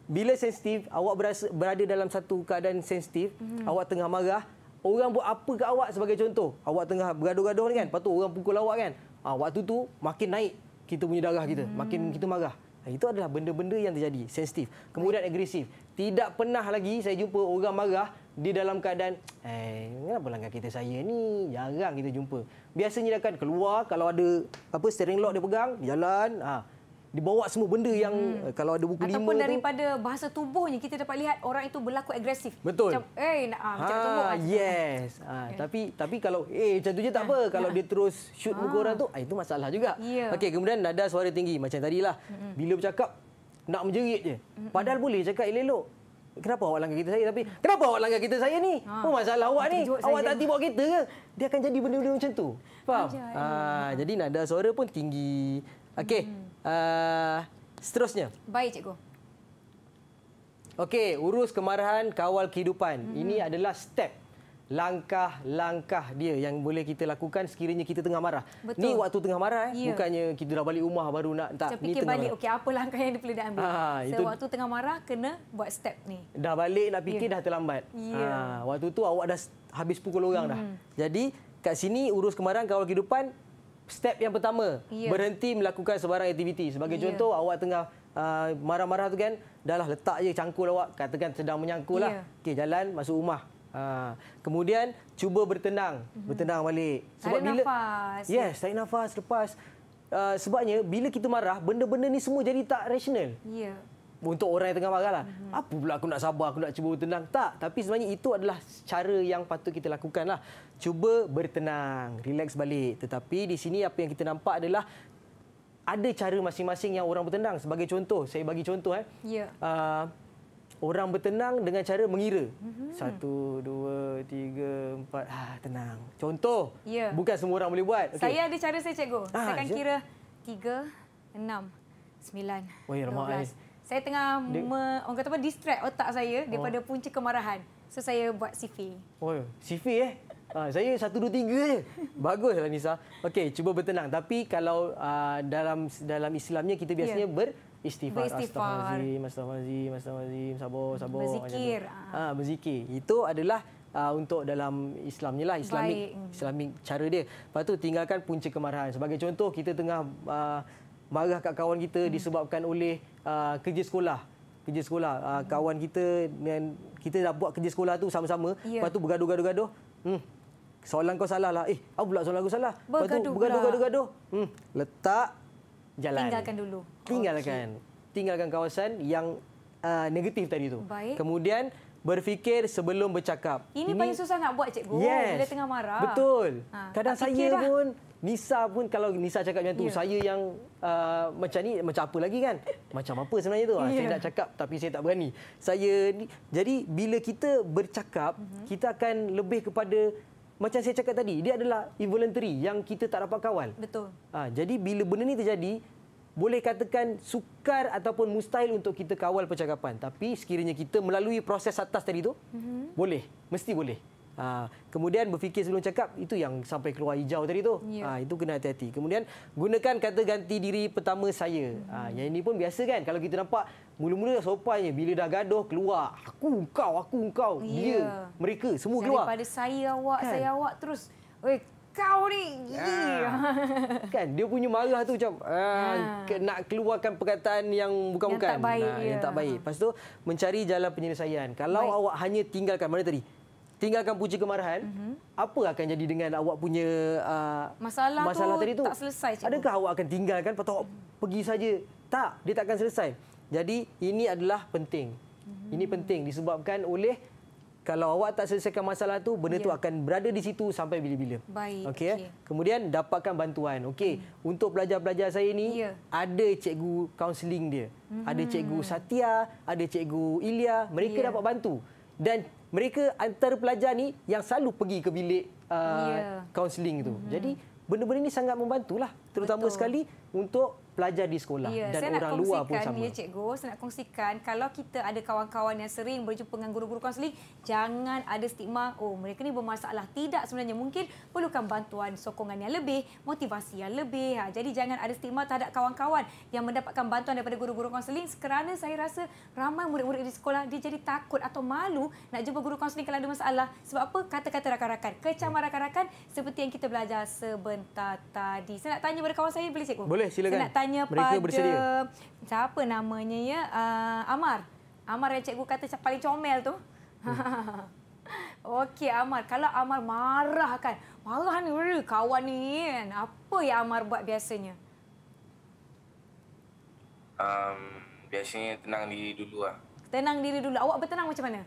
bila sensitif, awak berasa, berada dalam satu keadaan sensitif, mm. awak tengah marah, orang buat apa ke awak sebagai contoh? Awak tengah bergaduh-gaduh ni kan, Patut tu orang pukul awak kan. Ah uh, waktu tu makin naik kita punya darah kita, mm. makin kita marah. Itu adalah benda-benda yang terjadi. Sensitif. Kemudian agresif. Tidak pernah lagi saya jumpa orang marah di dalam keadaan, eh, kenapa langkah kita saya ni? Jarang kita jumpa. Biasanya dia akan keluar kalau ada apa steering lock dia pegang, jalan. Ha dibawa semua benda yang hmm. Eh, kalau ada buku lima ataupun daripada
tu, bahasa tubuhnya kita dapat lihat orang itu berlaku agresif betul macam eh hey, nak ha, macam ah, tombol ah, yes
ha, ya. okay. tapi tapi kalau eh macam tu je tak ha, apa kalau ha. dia terus shoot ha. muka orang tu eh, itu masalah juga yeah. okey kemudian nada suara tinggi macam tadilah hmm. bila bercakap nak menjerit je hmm. padahal boleh cakap elok-elok kenapa awak langgar kita saya tapi kenapa awak langgar kita saya ni apa ha. Oh, masalah awak ni awak tak tiba kita ke dia akan jadi benda-benda macam tu faham ha, jadi nada suara pun tinggi okey mm. Eh, seterusnya. Baik, cikgu. Okey, urus kemarahan, kawal kehidupan. -hmm. Ini adalah step langkah-langkah dia yang boleh kita lakukan sekiranya kita tengah marah. Betul. Ni waktu tengah marah eh, ya. bukannya kita dah balik rumah baru nak tak Macam ni fikir tengah balik.
Okey, apa langkah yang perlu diambil? Ha, ah, itu... Sewaktu tengah marah kena buat step ni.
Dah balik nak fikir yeah. dah terlambat. Yeah. Ya. Ha, waktu tu awak dah habis pukul orang -hmm. dah. Jadi kat sini urus kemarahan, kawal kehidupan step yang pertama yeah. berhenti melakukan sebarang aktiviti sebagai yeah. contoh awak tengah uh, marah-marah uh, tu kan dahlah letak je cangkul awak katakan sedang menyangkullah yeah. okey jalan masuk rumah uh, kemudian cuba bertenang mm-hmm. bertenang balik sebab tarik bila nafas. yes saya nafas lepas uh, sebabnya bila kita marah benda-benda ni semua jadi tak rasional ya yeah untuk orang yang tengah marah lah. Mm-hmm. Apa pula aku nak sabar, aku nak cuba bertenang. Tak, tapi sebenarnya itu adalah cara yang patut kita lakukan lah. Cuba bertenang, relax balik. Tetapi di sini apa yang kita nampak adalah ada cara masing-masing yang orang bertenang. Sebagai contoh, saya bagi contoh. Eh. Yeah. Ya. Uh, orang bertenang dengan cara mengira. Mm-hmm. Satu, dua, tiga, empat. Ah, tenang. Contoh, yeah. bukan semua orang boleh buat. Okay. Saya
ada cara saya, cikgu. Ah, saya akan kira tiga, enam, sembilan, dua belas saya tengah dia, me, orang kata apa distract otak saya oh. daripada oh. punca kemarahan. So saya buat CV.
Oh, CV eh? Ha, saya satu, dua, tiga je. Baguslah Nisa. Okey, cuba bertenang. Tapi kalau uh, dalam dalam Islamnya kita biasanya yeah. beristighfar. beristighfar. Astaghfirullahalazim, astaghfirullahalazim, astaghfirullahalazim, sabar, sabar. Berzikir. Ha, berzikir. Itu adalah uh, untuk dalam Islam ni lah, Islamik, hmm. Islamik cara dia. Lepas tu tinggalkan punca kemarahan. Sebagai contoh, kita tengah uh, marah kat kawan kita hmm. disebabkan oleh uh, kerja sekolah kerja sekolah uh, hmm. kawan kita dan kita dah buat kerja sekolah tu sama-sama yeah. lepas tu bergaduh-gaduh-gaduh hmm soalan kau salah lah eh apa pula soalan aku salah bergaduh lepas tu bergaduh-gaduh-gaduh hmm letak jalan tinggalkan
dulu tinggalkan okay.
tinggalkan kawasan yang uh, negatif tadi tu Baik. kemudian berfikir sebelum bercakap ini, ini paling susah
nak buat cikgu yes. bila tengah marah betul ha. kadang tak saya fikir, pun
Nisa pun kalau Nisa cakap macam tu yeah. saya yang uh, macam ni macam apa lagi kan? Macam apa sebenarnya tu? Yeah. Ya. Saya nak cakap tapi saya tak berani. Saya ni jadi bila kita bercakap mm-hmm. kita akan lebih kepada macam saya cakap tadi dia adalah involuntary yang kita tak dapat kawal. Betul. Ha, jadi bila benda ni terjadi boleh katakan sukar ataupun mustahil untuk kita kawal percakapan tapi sekiranya kita melalui proses atas tadi tu mm-hmm. boleh mesti boleh. Ha, kemudian berfikir sebelum cakap, itu yang sampai keluar hijau tadi tu. Ya. Ha, itu kena hati-hati. Kemudian gunakan kata ganti diri pertama saya. Ha, yang ini pun biasa kan, kalau kita nampak mula-mula sopannya. Bila dah gaduh, keluar. Aku, kau, aku, kau. Ya. Dia, mereka, semua keluar. Daripada
saya awak, kan? saya awak terus... Weh, kau ni. Ya.
kan dia punya marah tu macam ha. nak keluarkan perkataan yang bukan-bukan yang, ya. yang tak baik. Lepas tu mencari jalan penyelesaian. Kalau baik. awak hanya tinggalkan mana tadi? tinggalkan puji kemarahan mm-hmm. apa akan jadi dengan awak punya uh, masalah, masalah tu tadi tu tak selesai adakah awak akan tinggalkan atau awak hmm pergi saja tak dia tak akan selesai jadi ini adalah penting mm-hmm. ini penting disebabkan oleh kalau awak tak selesaikan masalah tu benda ya. tu akan berada di situ sampai bila-bila.
Baik. Okey. Ya? Okay.
Kemudian dapatkan bantuan. Okey. Hmm. Untuk pelajar-pelajar saya ini ya. ada cikgu kaunseling dia. Hmm. Ada mhm. cikgu Satya, ada cikgu Ilya, mereka ya. dapat bantu. Dan mereka antara pelajar ni yang selalu pergi ke bilik uh, yeah. counseling tu. Mm-hmm. Jadi benda-benda ni sangat membantulah terutama Betul. sekali untuk pelajar di sekolah ya, dan orang luar pun sama. Ya,
cikgu, saya nak kongsikan kalau kita ada kawan-kawan yang sering berjumpa dengan guru-guru konseling, jangan ada stigma oh mereka ni bermasalah. Tidak sebenarnya mungkin perlukan bantuan sokongan yang lebih, motivasi yang lebih. Ha. Jadi jangan ada stigma terhadap kawan-kawan yang mendapatkan bantuan daripada guru-guru kaunseling kerana saya rasa ramai murid-murid di sekolah dia jadi takut atau malu nak jumpa guru konseling kalau ada masalah. Sebab apa? Kata-kata rakan-rakan, kecaman rakan-rakan seperti yang kita belajar sebentar tadi. Saya nak tanya kepada kawan saya boleh cikgu? Boleh, silakan. Saya nak tanya tanya Mereka pada bersedia. siapa namanya ya uh, Amar. Amar yang cikgu kata paling comel tu. Hmm. Okey Amar, kalau Amar marah kan. Marah ni kawan ni kan. Apa yang Amar buat biasanya?
Um, biasanya tenang diri dulu lah.
Tenang diri dulu. Awak bertenang macam mana?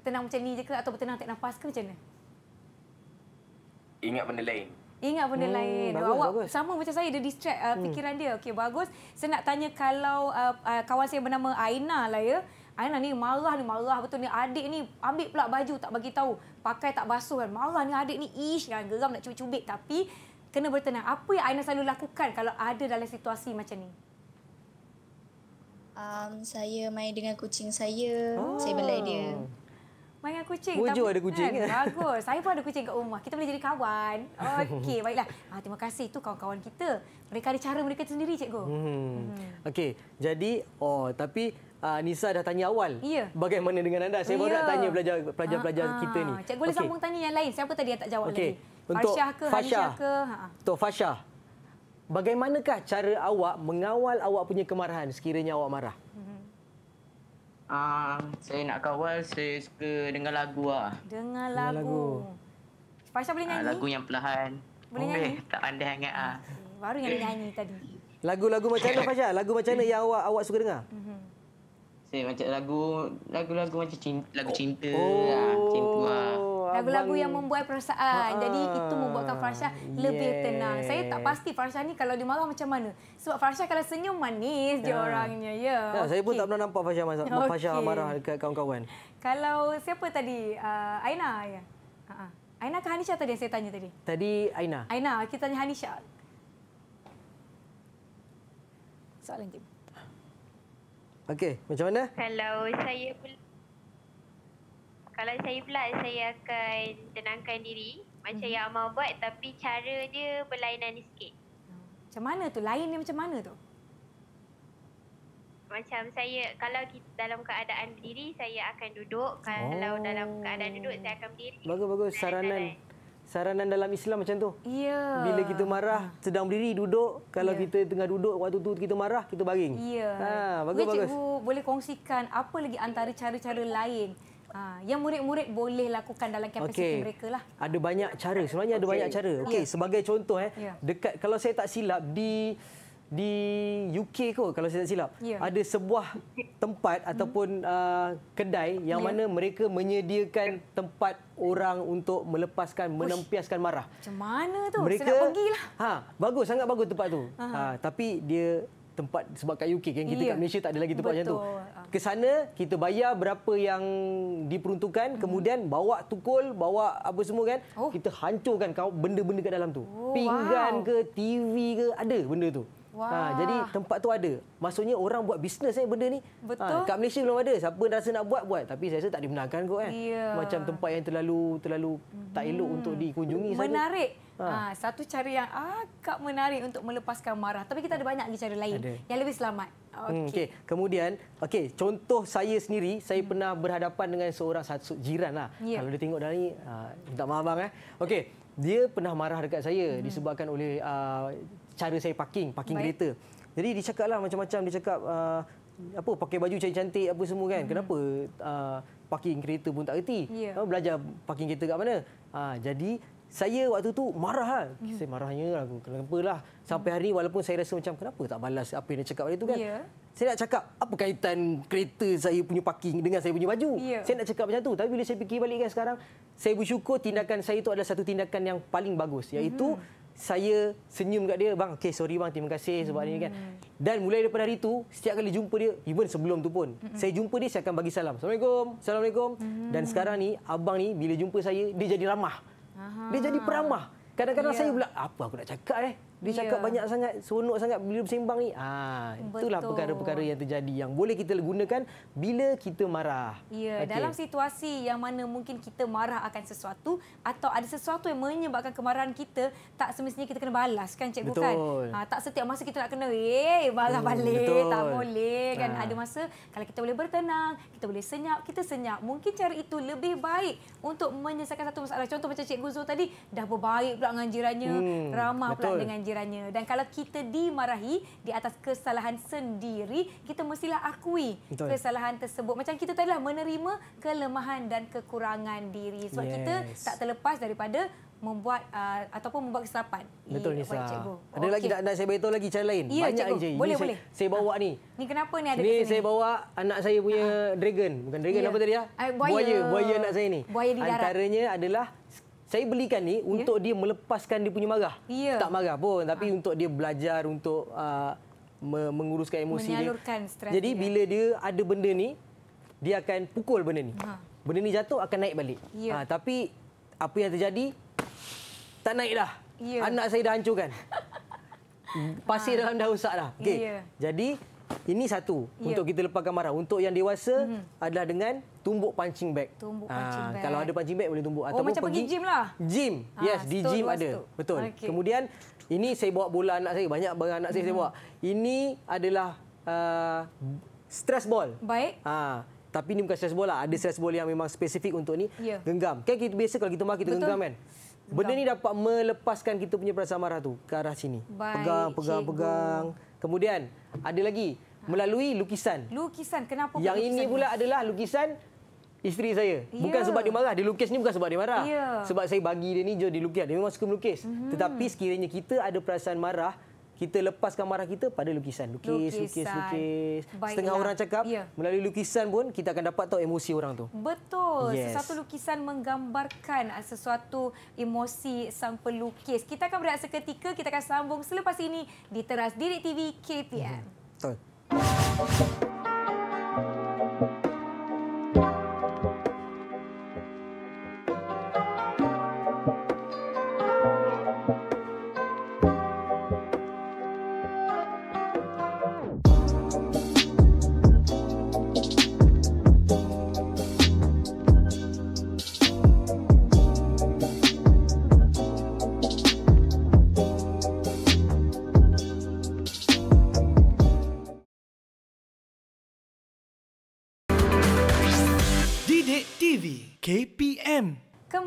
Bertenang macam ni je ke atau bertenang tak nafas ke macam mana?
Ingat benda lain
ingat benda hmm, lain. Bagus, awak bagus. sama macam saya, dia distract uh, hmm. fikiran hmm. dia. Okey, bagus. Saya nak tanya kalau uh, uh, kawan saya bernama Aina lah ya. Aina ni marah ni marah betul ni adik ni ambil pula baju tak bagi tahu pakai tak basuh kan marah ni adik ni ish kan geram nak cubit-cubit tapi kena bertenang apa yang Aina selalu lakukan kalau ada dalam situasi macam ni um, saya main dengan kucing saya oh. saya belai dia Mayang kucing. Bojo ada kucing. Kan? Bagus. Saya pun ada kucing kat rumah. Kita boleh jadi kawan. Okey, baiklah. Ah, terima kasih. Itu kawan-kawan kita. Mereka ada cara mereka sendiri, cikgu. Hmm.
hmm. Okey, jadi... Oh, tapi Uh, Nisa dah tanya awal ya. bagaimana dengan anda. Saya ya. baru nak tanya pelajar-pelajar ah, kita ni. Ah. Cikgu boleh okay. sambung
tanya yang lain. Siapa tadi yang tak jawab okay. lagi? Untuk Fasha ke? Fasha. ke? Ha. ha.
Untuk Fasha, bagaimanakah cara awak mengawal awak punya kemarahan sekiranya awak marah? Ah, saya nak kawal, saya suka dengar lagu lah.
Dengar lagu. Faisal boleh ah, nyanyi? Uh, lagu yang
perlahan. Boleh nyanyi? Oh, tak pandai sangat lah. Okay.
Baru yang nyanyi tadi.
Lagu-lagu macam mana Faisal? Lagu macam mana yang awak awak suka dengar? Mhm. Saya macam lagu lagu-lagu macam cinta, lagu cinta. Oh. Lah, cinta ah
lagu-lagu yang membuat perasaan. Ah, ha Jadi itu membuatkan Farsha lebih yes. tenang. Saya tak pasti Farsha ni kalau dia marah macam mana. Sebab Farsha kalau senyum manis ha. je ya. orangnya. Ya. Yeah. okay. Saya pun tak
pernah nampak Farsha marah, okay. Farsha marah dekat kawan-kawan.
Kalau siapa tadi? Uh, Aina. Ya. Uh-huh. Aina ke Hanisha tadi saya tanya tadi?
Tadi Aina.
Aina, kita tanya Hanisha. Soalan tim.
Okey, macam mana? Kalau saya pula kalau saya pula saya akan tenangkan diri macam mhm. yang Amal buat tapi cara dia berlainan sikit.
Macam mana tu? Lain ni macam mana tu?
Macam saya kalau kita dalam keadaan berdiri saya akan duduk, kalau oh.
dalam keadaan duduk saya akan berdiri.
Bagus-bagus saranan. Saranan dalam Islam macam tu.
Ya. Yeah. Bila kita
marah, sedang berdiri, duduk, kalau yeah. kita tengah duduk waktu tu kita marah, kita baring. Ya. Yeah. Ha, bagus-bagus. Cikgu
boleh kongsikan apa lagi antara cara-cara lain Ha, yang murid-murid boleh lakukan dalam kapasiti okay. mereka lah.
Ada banyak cara. Sebenarnya okay. ada banyak cara. Okey, yeah. sebagai contoh eh, yeah. dekat kalau saya tak silap di di UK kot kalau saya tak silap. Yeah. Ada sebuah tempat ataupun uh, kedai yang yeah. mana mereka menyediakan tempat orang untuk melepaskan Ush. menempiaskan marah.
Macam mana tu? Mereka, Senang pergilah.
Ha, bagus sangat bagus tempat tu. Uh-huh. Ha, tapi dia tempat sebab kat UK kan kita yeah. kat Malaysia tak ada lagi tempat Betul. macam tu. Ah. Ke sana kita bayar berapa yang diperuntukkan mm. kemudian bawa tukul, bawa apa semua kan oh. kita hancurkan kau benda-benda kat dalam tu. Oh, Pinggan wow. ke TV ke ada benda tu. Ha, Wah. Ha, jadi tempat tu ada. Maksudnya orang buat bisnes eh benda ni. Betul. Ha, kat Malaysia belum ada. Siapa rasa nak buat buat tapi saya rasa tak dibenarkan kot kan. Eh. Yeah. Macam tempat yang terlalu terlalu hmm. tak elok hmm. untuk dikunjungi Menarik.
Ha. ha satu cara yang agak menarik untuk melepaskan marah tapi kita ada banyak lagi cara lain ada. yang lebih selamat. Hmm, okey. Hmm, okay.
Kemudian okey contoh saya sendiri saya hmm. pernah berhadapan dengan seorang satu lah. Yeah. Kalau dia tengok dari ha, ah, minta maaf abang eh. Okey dia pernah marah dekat saya hmm. disebabkan oleh uh, cara saya parking, parking Baik. kereta. Jadi dia cakap lah macam-macam, dia cakap uh, apa, pakai baju cantik-cantik apa semua kan. Hmm. Kenapa uh, parking kereta pun tak reti? Yeah. Uh, belajar parking kereta kat mana? Uh, jadi saya waktu tu marah lah. Yeah. Saya marahnya lah, kenapa lah. Sampai hari walaupun saya rasa macam kenapa tak balas apa yang dia cakap hari tu kan. Yeah. Saya nak cakap apa kaitan kereta saya punya parking dengan saya punya baju. Yeah. Saya nak cakap macam tu. Tapi bila saya fikir balik kan sekarang, saya bersyukur tindakan saya itu adalah satu tindakan yang paling bagus. Iaitu mm-hmm saya senyum kat dia bang okey sorry bang terima kasih sebab hmm. ni kan hmm. dan mulai daripada hari tu setiap kali jumpa dia even sebelum tu pun hmm. saya jumpa dia saya akan bagi salam assalamualaikum assalamualaikum hmm. dan sekarang ni abang ni bila jumpa saya dia jadi ramah Aha. dia jadi peramah kadang-kadang yeah. saya pula apa aku nak cakap eh dia ya. cakap banyak sangat, seronok sangat bila bersembang ni. Ah, itulah perkara-perkara yang terjadi yang boleh kita gunakan bila kita marah.
Ya, yeah, okay. dalam situasi yang mana mungkin kita marah akan sesuatu atau ada sesuatu yang menyebabkan kemarahan kita, tak semestinya kita kena balas kan cikgu kan? betul. kan? Ha, tak setiap masa kita nak kena, eh marah hmm, balik, betul. tak boleh kan? Ha. Ada masa kalau kita boleh bertenang, kita boleh senyap, kita senyap. Mungkin cara itu lebih baik untuk menyelesaikan satu masalah. Contoh macam cikgu Zul tadi, dah berbaik pula dengan jirannya, hmm, ramah betul. pula dengan jirannya sekiranya. Dan kalau kita dimarahi di atas kesalahan sendiri, kita mestilah akui Betul. kesalahan tersebut. Macam kita tadilah menerima kelemahan dan kekurangan diri. Sebab yes. kita tak terlepas daripada membuat uh, ataupun membuat kesilapan. Betul Nisa. Ada okay. lagi tak
nak saya beritahu lagi cara lain? Ya, Banyak je. Boleh, boleh. Saya, saya bawa ha. ni.
Ni kenapa ni ada ni? Ni saya
bawa anak saya punya ha. dragon. Bukan dragon ya. apa tadi ya? Ah, buaya. Buaya anak saya ni. Buaya di darat. Antaranya adalah saya belikan ni ya. untuk dia melepaskan dia punya marah. Yeah. Tak marah pun ah. tapi ha. untuk dia belajar untuk uh, menguruskan emosi Menyalurkan
dia. Strategi. Jadi bila
dia ada benda ni dia akan pukul benda ni. Ha. Benda ni jatuh akan naik balik. Yeah. Ya. Ha, tapi apa yang terjadi tak naik dah. Yeah. Anak saya dah hancurkan. Pasir ha. dalam dah rosak dah. Okay. Yeah. Jadi ini satu yeah. untuk kita lepaskan marah. Untuk yang dewasa mm-hmm. adalah dengan tumbuk punching bag. Tumbuk ha, punching bag. Kalau ada punching bag boleh tumbuk. Oh, Atau macam pergi gym
lah. Gym. Ah, yes, di gym ada. Stok. Betul. Okay.
Kemudian, ini saya bawa bola anak saya. Banyak barang anak saya hmm. saya bawa. Mm-hmm. Ini adalah uh, stress ball. Baik. Ha, tapi ini bukan stress ball lah. Ada stress ball yang memang spesifik untuk ni. Yeah. Genggam. Kan kita biasa kalau kita marah kita Betul. genggam kan? Benda ni dapat melepaskan kita punya perasaan marah tu ke arah sini. Baik, pegang, pegang, cikgu. pegang. Kemudian, ada lagi. Ha. Melalui lukisan.
Lukisan, kenapa? Yang lukisan ini pula ini? adalah
lukisan isteri saya. Yeah. Bukan ya. sebab dia marah. Dia lukis ni bukan sebab dia marah. Yeah. Sebab saya bagi dia ni je dia lukis. Dia memang suka melukis. Mm -hmm. Tetapi sekiranya kita ada perasaan marah, kita lepaskan marah kita pada lukisan. Lukis, lukisan. lukis, lukis. Baiklah. Setengah orang cakap, yeah. melalui lukisan pun kita akan dapat tahu emosi orang tu.
Betul. Yes. Sesuatu lukisan menggambarkan ah, sesuatu emosi sang pelukis. Kita akan berada seketika, kita akan sambung selepas ini di Teras Direk TV KPM. Mm -hmm.
Betul. Thank you.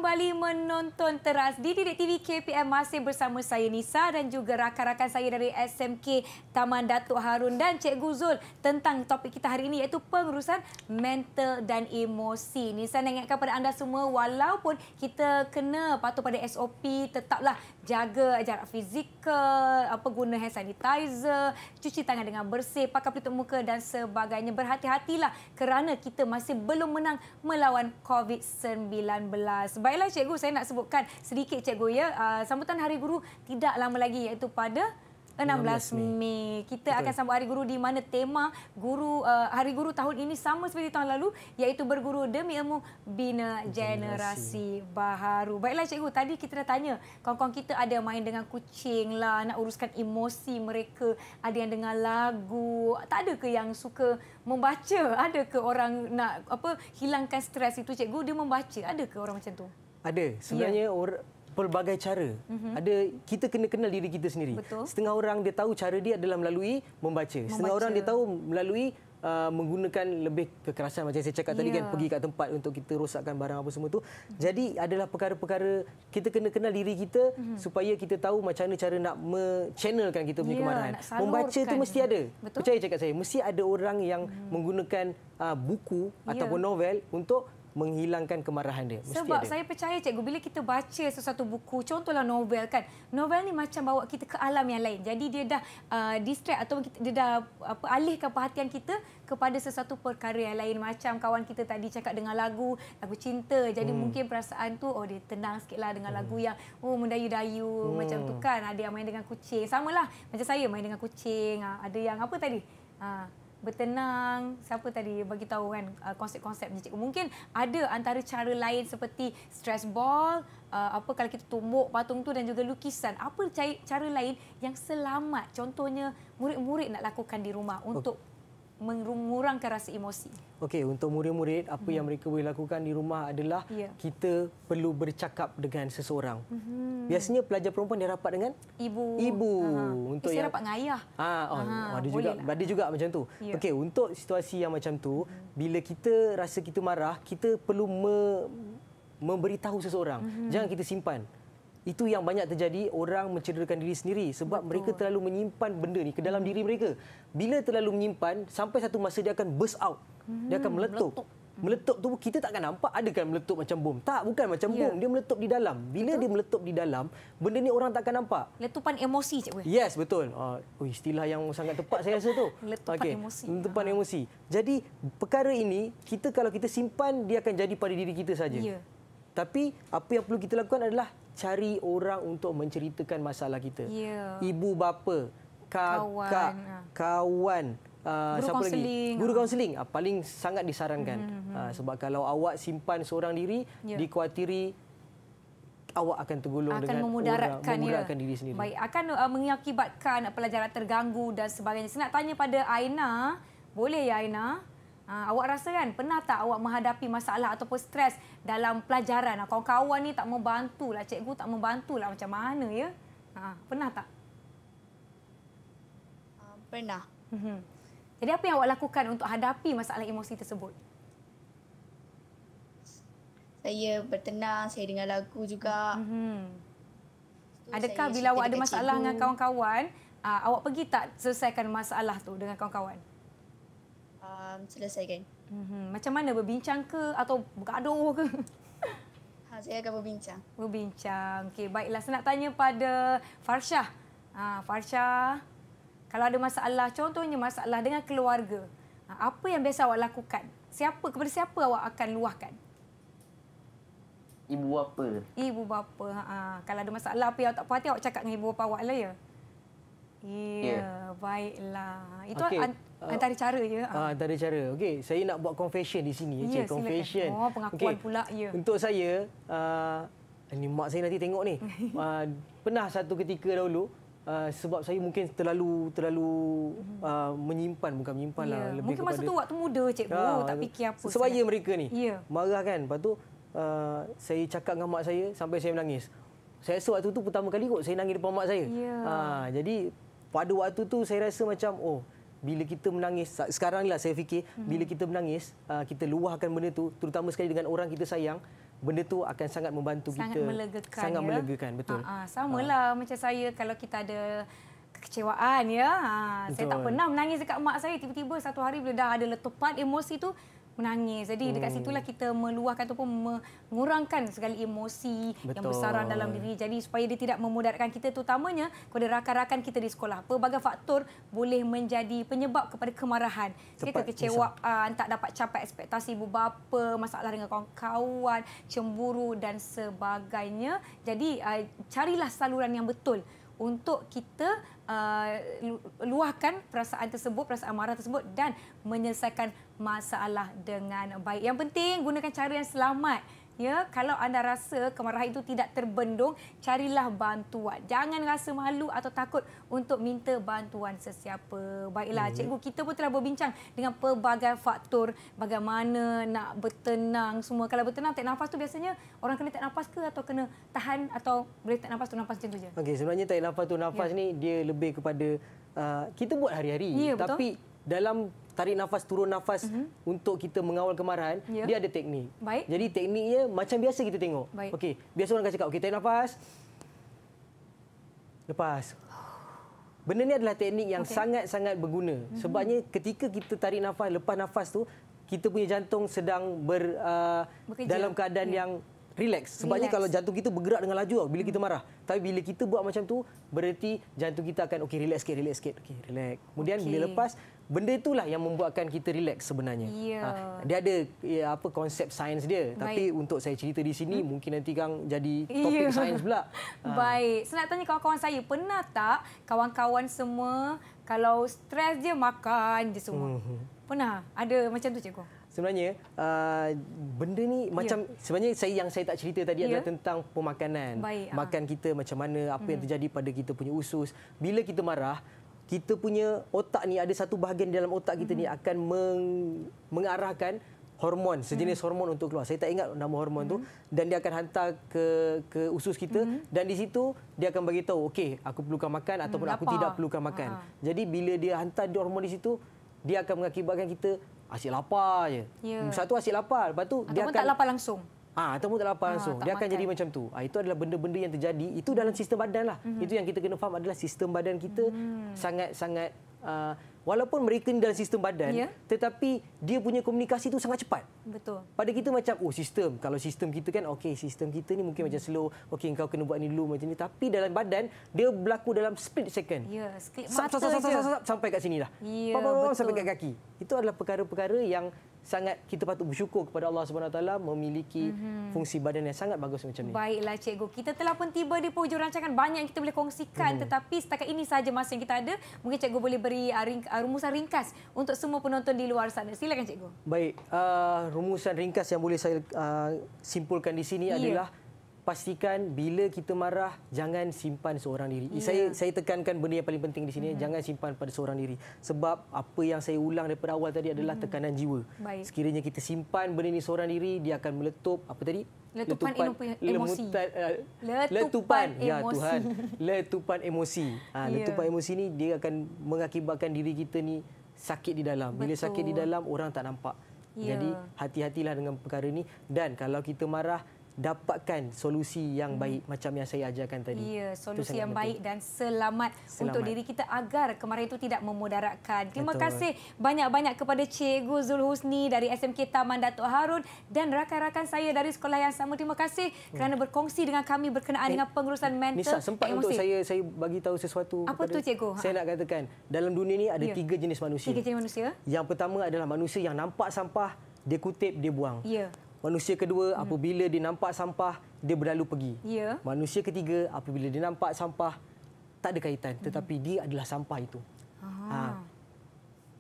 kembali menonton teras di Didik TV KPM masih bersama saya Nisa dan juga rakan-rakan saya dari SMK Taman Datuk Harun dan Cikgu Guzul tentang topik kita hari ini iaitu pengurusan mental dan emosi. Nisa ingatkan kepada anda semua walaupun kita kena patuh pada SOP tetaplah jaga jarak fizikal, apa guna hand sanitizer, cuci tangan dengan bersih, pakai pelitup muka dan sebagainya. Berhati-hatilah kerana kita masih belum menang melawan COVID-19. Baiklah cikgu, saya nak sebutkan sedikit cikgu ya. Ah, sambutan Hari Guru tidak lama lagi iaitu pada 16, 16 Mei. Kita Betul. akan sambut Hari Guru di mana tema guru uh, Hari Guru tahun ini sama seperti tahun lalu iaitu berguru demi ilmu bina generasi, generasi baharu. Baiklah cikgu, tadi kita dah tanya kawan-kawan kita ada main dengan kucing lah, nak uruskan emosi mereka, ada yang dengar lagu, tak ada ke yang suka membaca? Ada ke orang nak apa hilangkan stres itu cikgu dia membaca? Ada ke orang macam tu?
Ada. Sebenarnya ya. orang pelbagai cara. Mm-hmm. Ada kita kena kenal diri kita sendiri. Betul. Setengah orang dia tahu cara dia adalah melalui membaca. membaca. Setengah orang dia tahu melalui Uh, menggunakan lebih kekerasan macam saya cakap yeah. tadi kan ya. pergi ke tempat untuk kita rosakkan barang apa semua tu mm-hmm. jadi adalah perkara-perkara kita kena kenal diri kita mm-hmm. supaya kita tahu macam mana cara nak me-channelkan kita punya yeah, kemarahan membaca itu mesti ada Betul? percaya cakap saya mesti ada orang yang mm-hmm. menggunakan uh, buku yeah. ataupun novel untuk menghilangkan kemarahan dia. Mesti Sebab ada. saya
percaya cikgu bila kita baca sesuatu buku, contohlah novel kan. Novel ni macam bawa kita ke alam yang lain. Jadi dia dah uh, distract atau dia dah apa alihkan perhatian kita kepada sesuatu perkara yang lain macam kawan kita tadi cakap dengan lagu lagu cinta. Jadi hmm. mungkin perasaan tu oh dia tenang sikitlah dengan hmm. lagu yang oh mendayu-dayu hmm. macam tu hmm. kan. Ada yang main dengan kucing. Samalah macam saya main dengan kucing. Ah, ada yang apa tadi? Ah, bertenang siapa tadi bagi tahu kan uh, konsep-konsep je cikgu mungkin ada antara cara lain seperti stress ball uh, apa kalau kita tumbuk patung tu dan juga lukisan apa cara lain yang selamat contohnya murid-murid nak lakukan di rumah oh. untuk mengurangkan rasa emosi.
Okey, untuk murid-murid, apa hmm. yang mereka boleh lakukan di rumah adalah yeah. kita perlu bercakap dengan seseorang. Hmm. Biasanya pelajar perempuan dia rapat dengan
ibu. Ibu. Aha. Eh, untuk dia yang... rapat dengan ayah.
Ah, oh, Aha, ada juga, lah. ada juga macam tu. Yeah. Okey, untuk situasi yang macam tu, hmm. bila kita rasa kita marah, kita perlu me- memberitahu seseorang. Hmm. Jangan kita simpan. Itu yang banyak terjadi orang mencederakan diri sendiri sebab Betul. mereka terlalu menyimpan benda ni ke dalam hmm. diri mereka. Bila terlalu menyimpan sampai satu masa dia akan burst out. Dia akan hmm, meletup. Meletup, hmm. meletup tu kita takkan nampak ada kan meletup macam bom. Tak, bukan macam yeah. bom. Dia meletup di dalam. Bila betul. dia meletup di dalam, benda ni orang takkan nampak.
Letupan emosi cikgu.
Yes, betul. Ah, uh, istilah yang sangat tepat saya rasa tu. Letupan okay. emosi. Letupan ha. emosi. Jadi perkara ini kita kalau kita simpan dia akan jadi pada diri kita saja. Ya. Yeah. Tapi apa yang perlu kita lakukan adalah cari orang untuk menceritakan masalah kita. Yeah. Ibu bapa, kakak, kawan, ha. kawan uh, siapa lagi? Guru kaunseling. Ha. Uh, ah, paling sangat disarankan. Mm-hmm. Uh, sebab kalau awak simpan seorang diri, yeah. dikhawatiri awak akan tergolong akan dengan memudaratkan, orang, memudaratkan ya. diri sendiri. Baik,
akan uh, mengakibatkan pelajaran terganggu dan sebagainya. Saya nak tanya pada Aina, boleh ya Aina? Ha, awak rasa kan pernah tak awak menghadapi masalah ataupun stres dalam pelajaran? Ha, kawan-kawan ni tak membantu lah, cikgu tak membantu lah macam mana ya? Ha, pernah tak? Ah, pernah. Mhm. Jadi apa yang awak lakukan untuk hadapi masalah emosi tersebut? Saya bertenang, saya dengar lagu juga. Mm-hmm.
Adakah bila awak ada masalah dengan
kawan-kawan, ah, awak pergi tak selesaikan masalah tu dengan kawan-kawan? um, selesaikan. Mm-hmm. Macam mana berbincang ke atau bergaduh ke? Ha, saya akan berbincang. Berbincang. Okey, baiklah. Saya nak tanya pada Farsha. Ha, Farsha, kalau ada masalah, contohnya masalah dengan keluarga, ha, apa yang biasa awak lakukan? Siapa kepada siapa awak akan luahkan? Ibu bapa. Ibu bapa. Ha, ha. kalau ada masalah apa yang awak tak puas hati, awak cakap dengan ibu bapa awak lah ya. Ya, yeah. baiklah. Itu okay. Uh, antara cara ya.
Uh, antara cara. Okey, saya nak buat confession di sini. Ya, yeah, confession. Silakan. Oh, pengakuan okay. pula ya. Untuk saya, uh, ini mak saya nanti tengok ni. Uh, pernah satu ketika dahulu uh, sebab saya mungkin terlalu terlalu uh, menyimpan bukan menyimpan yeah. lah ya, lebih mungkin masa tu waktu
muda cikgu uh, tak fikir apa sebab saya. mereka ni yeah.
marah kan lepas tu uh, saya cakap dengan mak saya sampai saya menangis saya rasa waktu tu pertama kali kot saya nangis depan mak saya yeah. Ya. uh, jadi pada waktu tu saya rasa macam oh bila kita menangis sekarang ni lah saya fikir hmm. bila kita menangis uh, kita luahkan benda tu terutama sekali dengan orang kita sayang benda tu akan sangat membantu sangat kita melegakan, sangat ya? melegakan betul ha ah, ah,
sama lah ah. macam saya kalau kita ada kecewaan ya ha, saya tak pernah menangis dekat mak saya tiba-tiba satu hari bila dah ada letupan emosi tu menangis. Jadi lah hmm. dekat situlah kita meluahkan ataupun mengurangkan segala emosi Betul. yang besaran dalam diri. Jadi supaya dia tidak memudaratkan kita terutamanya kepada rakan-rakan kita di sekolah. Pelbagai faktor boleh menjadi penyebab kepada kemarahan. Kita kecewaan, tak dapat capai ekspektasi ibu bapa, masalah dengan kawan-kawan, cemburu dan sebagainya. Jadi uh, carilah saluran yang betul untuk kita uh, luahkan perasaan tersebut, perasaan marah tersebut dan menyelesaikan masalah dengan baik. Yang penting gunakan cara yang selamat. Ya, kalau anda rasa kemarahan itu tidak terbendung, carilah bantuan. Jangan rasa malu atau takut untuk minta bantuan sesiapa. Baiklah, hmm. cikgu kita pun telah berbincang dengan pelbagai faktor bagaimana nak bertenang semua. Kalau bertenang tak nafas tu biasanya orang kena tak nafas ke atau kena tahan atau boleh tak nafas tu nafas macam tu je. Okey,
sebenarnya tak nafas tu nafas ya. ni dia lebih kepada uh, kita buat hari-hari ya, tapi dalam tarik nafas turun nafas mm -hmm. untuk kita mengawal kemarahan yeah. dia ada teknik. Baik. Jadi tekniknya macam biasa kita tengok. Okey, biasa orang akan cakap okey tarik nafas. Lepas. Benda ni adalah teknik yang sangat-sangat okay. berguna. Mm -hmm. Sebabnya ketika kita tarik nafas lepas nafas tu kita punya jantung sedang ber uh, dalam keadaan yeah. yang relax. Sebabnya relax. kalau jantung kita bergerak dengan laju bila mhm. kita marah. Mm Tapi bila kita buat macam tu bererti jantung kita akan okey relax sikit relax sikit. Okey relax. Kemudian okay. bila lepas benda itulah yang membuatkan kita relax sebenarnya. Yeah. Ha, dia ada ya, apa konsep sains dia Baik. tapi untuk saya cerita di sini hmm. mungkin nanti kang jadi ya. topik yeah. sains pula. Ha.
Baik. Saya nak tanya kawan-kawan saya pernah tak kawan-kawan semua kalau stres dia makan dia semua. Hmm. Pernah ada macam tu cikgu?
Sebenarnya uh, benda ni ya. macam sebenarnya saya yang saya tak cerita tadi yeah. adalah tentang pemakanan. Baik, ah. Makan uh. kita macam mana apa hmm. yang terjadi pada kita punya usus bila kita marah kita punya otak ni ada satu bahagian dalam otak kita mm-hmm. ni akan meng, mengarahkan hormon sejenis mm-hmm. hormon untuk keluar. Saya tak ingat nama hormon mm-hmm. tu dan dia akan hantar ke ke usus kita mm-hmm. dan di situ dia akan bagi tahu okey aku perlukan makan ataupun mm, aku tidak perlukan makan. Ha. Jadi bila dia hantar di hormon di situ dia akan mengakibatkan kita asyik lapar je. Yeah. Satu asyik lapar, lepas tu dia akan tak lapar langsung. Ah, ha, ataupun tak lapar ah, langsung. Ha, dia akan makan. jadi macam tu. Ah, itu adalah benda-benda yang terjadi. Itu dalam sistem badan lah. Mm-hmm. Itu yang kita kena faham adalah sistem badan kita hmm. sangat-sangat. Mm-hmm. Uh, walaupun mereka ni dalam sistem badan, yeah. tetapi dia punya komunikasi tu sangat cepat. Betul. Pada kita macam, oh sistem. Kalau sistem kita kan, okay sistem kita ni mungkin mm-hmm. macam slow. Okay, kau kena buat ni dulu macam ni. Tapi dalam badan, dia berlaku dalam split second. Ya,
yeah, split mata
sampai kat sini lah.
Ya, yeah, betul.
Sampai kat kaki. Itu adalah perkara-perkara yang sangat kita patut bersyukur kepada Allah Subhanahu Wataala memiliki mm-hmm. fungsi badan yang sangat bagus macam ni.
Baiklah cikgu, kita telah pun tiba di penghujung rancangan banyak yang kita boleh kongsikan mm. tetapi setakat ini saja masa yang kita ada. Mungkin cikgu boleh beri uh, ring, uh, rumusan ringkas untuk semua penonton di luar sana. Silakan cikgu.
Baik, uh, rumusan ringkas yang boleh saya uh, simpulkan di sini yeah. adalah pastikan bila kita marah jangan simpan seorang diri. Yeah. Saya saya tekankan benda yang paling penting di sini mm. jangan simpan pada seorang diri. Sebab apa yang saya ulang daripada awal tadi adalah mm. tekanan jiwa. Baik. Sekiranya kita simpan benda ini seorang diri dia akan meletup apa tadi? Letupan, letupan emosi. Lemutan, uh,
letupan, letupan ya, emosi. Ya Tuhan.
Letupan emosi. Ha, ya. letupan emosi ni dia akan mengakibatkan diri kita ni sakit di dalam. Bila Betul. sakit di dalam orang tak nampak. Yeah. Jadi hati-hatilah dengan perkara ini. dan kalau kita marah dapatkan solusi yang hmm. baik macam yang saya ajarkan tadi. Ya, solusi yang baik
dan selamat, selamat untuk diri kita agar kemarin itu tidak memudaratkan. Terima Betul. kasih banyak-banyak kepada Cikgu Zul Husni dari SMK Taman Datuk Harun dan rakan-rakan saya dari sekolah yang sama. Terima kasih hmm. kerana berkongsi dengan kami berkenaan eh, dengan pengurusan mental. Nisa, sempat emosi. untuk saya
saya bagi tahu sesuatu Apa kepada tu, Cikgu? Saya nak katakan, dalam dunia ini ada ya. tiga jenis manusia. Tiga jenis manusia? Yang pertama adalah manusia yang nampak sampah, dia kutip, dia buang. Ya. Manusia kedua hmm. apabila dia nampak sampah dia berlalu pergi. Ya. Manusia ketiga apabila dia nampak sampah tak ada kaitan hmm. tetapi dia adalah sampah itu. Ha,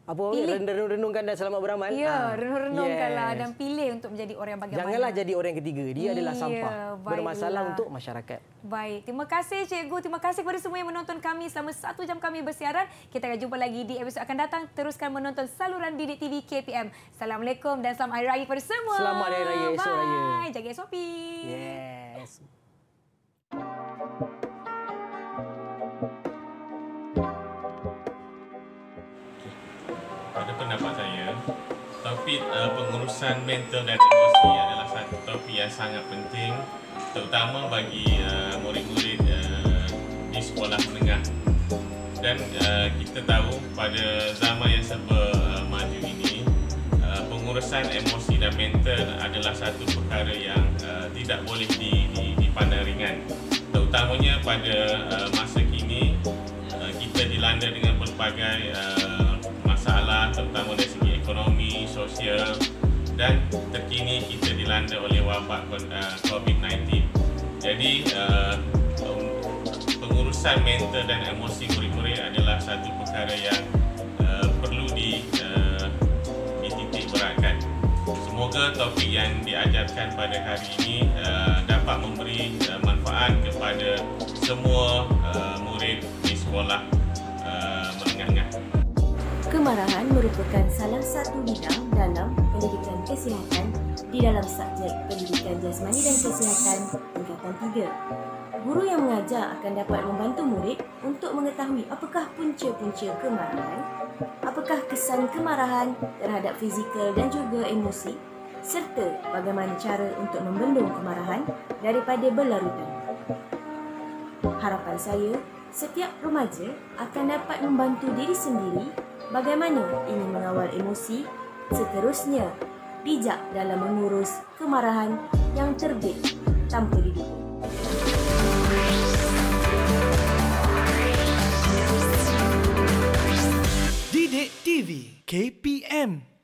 apa
renung-renungkan
dan selamat beramal. Ya, ah. renung-renungkanlah yes. dan
pilih untuk menjadi orang yang bagaimana. Janganlah
jadi orang yang ketiga. Dia ya, adalah sampah. Baiklah. Bermasalah untuk masyarakat.
Baik. Terima kasih cikgu. Terima kasih kepada semua yang menonton kami selama satu jam kami bersiaran. Kita akan jumpa lagi di episod akan datang. Teruskan menonton saluran Didik TV KPM. Assalamualaikum dan selamat hari raya kepada semua. Selamat hari raya. Bye. Esok raya. Jaga SOP.
Yes. Oh. topik uh, pengurusan mental dan emosi adalah satu topik yang sangat penting terutama bagi eh, murid-murid uh, di sekolah menengah dan uh, kita tahu pada zaman yang serba uh, maju ini uh, pengurusan emosi dan mental adalah satu perkara yang uh, tidak boleh di, di, dipandang ringan terutamanya pada uh, masa kini uh, kita dilanda dengan pelbagai uh, masalah terutama dari Malaysia dan terkini kita dilanda oleh wabak eh, COVID-19. Jadi eh, pengurusan mental dan emosi murid-murid adalah satu perkara yang eh, perlu di
Semoga topik yang diajarkan pada hari ini dapat memberi manfaat kepada semua murid di sekolah. Kemarahan merupakan salah
satu bidang dalam pendidikan kesihatan di dalam subjek pendidikan jasmani dan kesihatan
tingkatan 3. Guru yang mengajar akan dapat membantu murid untuk mengetahui apakah punca-punca kemarahan, apakah kesan kemarahan terhadap fizikal dan juga emosi serta bagaimana cara untuk membendung kemarahan daripada berlarutan. Harapan saya, setiap remaja akan dapat membantu diri sendiri bagaimana ini mengawal emosi, seterusnya bijak dalam mengurus kemarahan yang terbit tanpa didukung. Didik TV KPM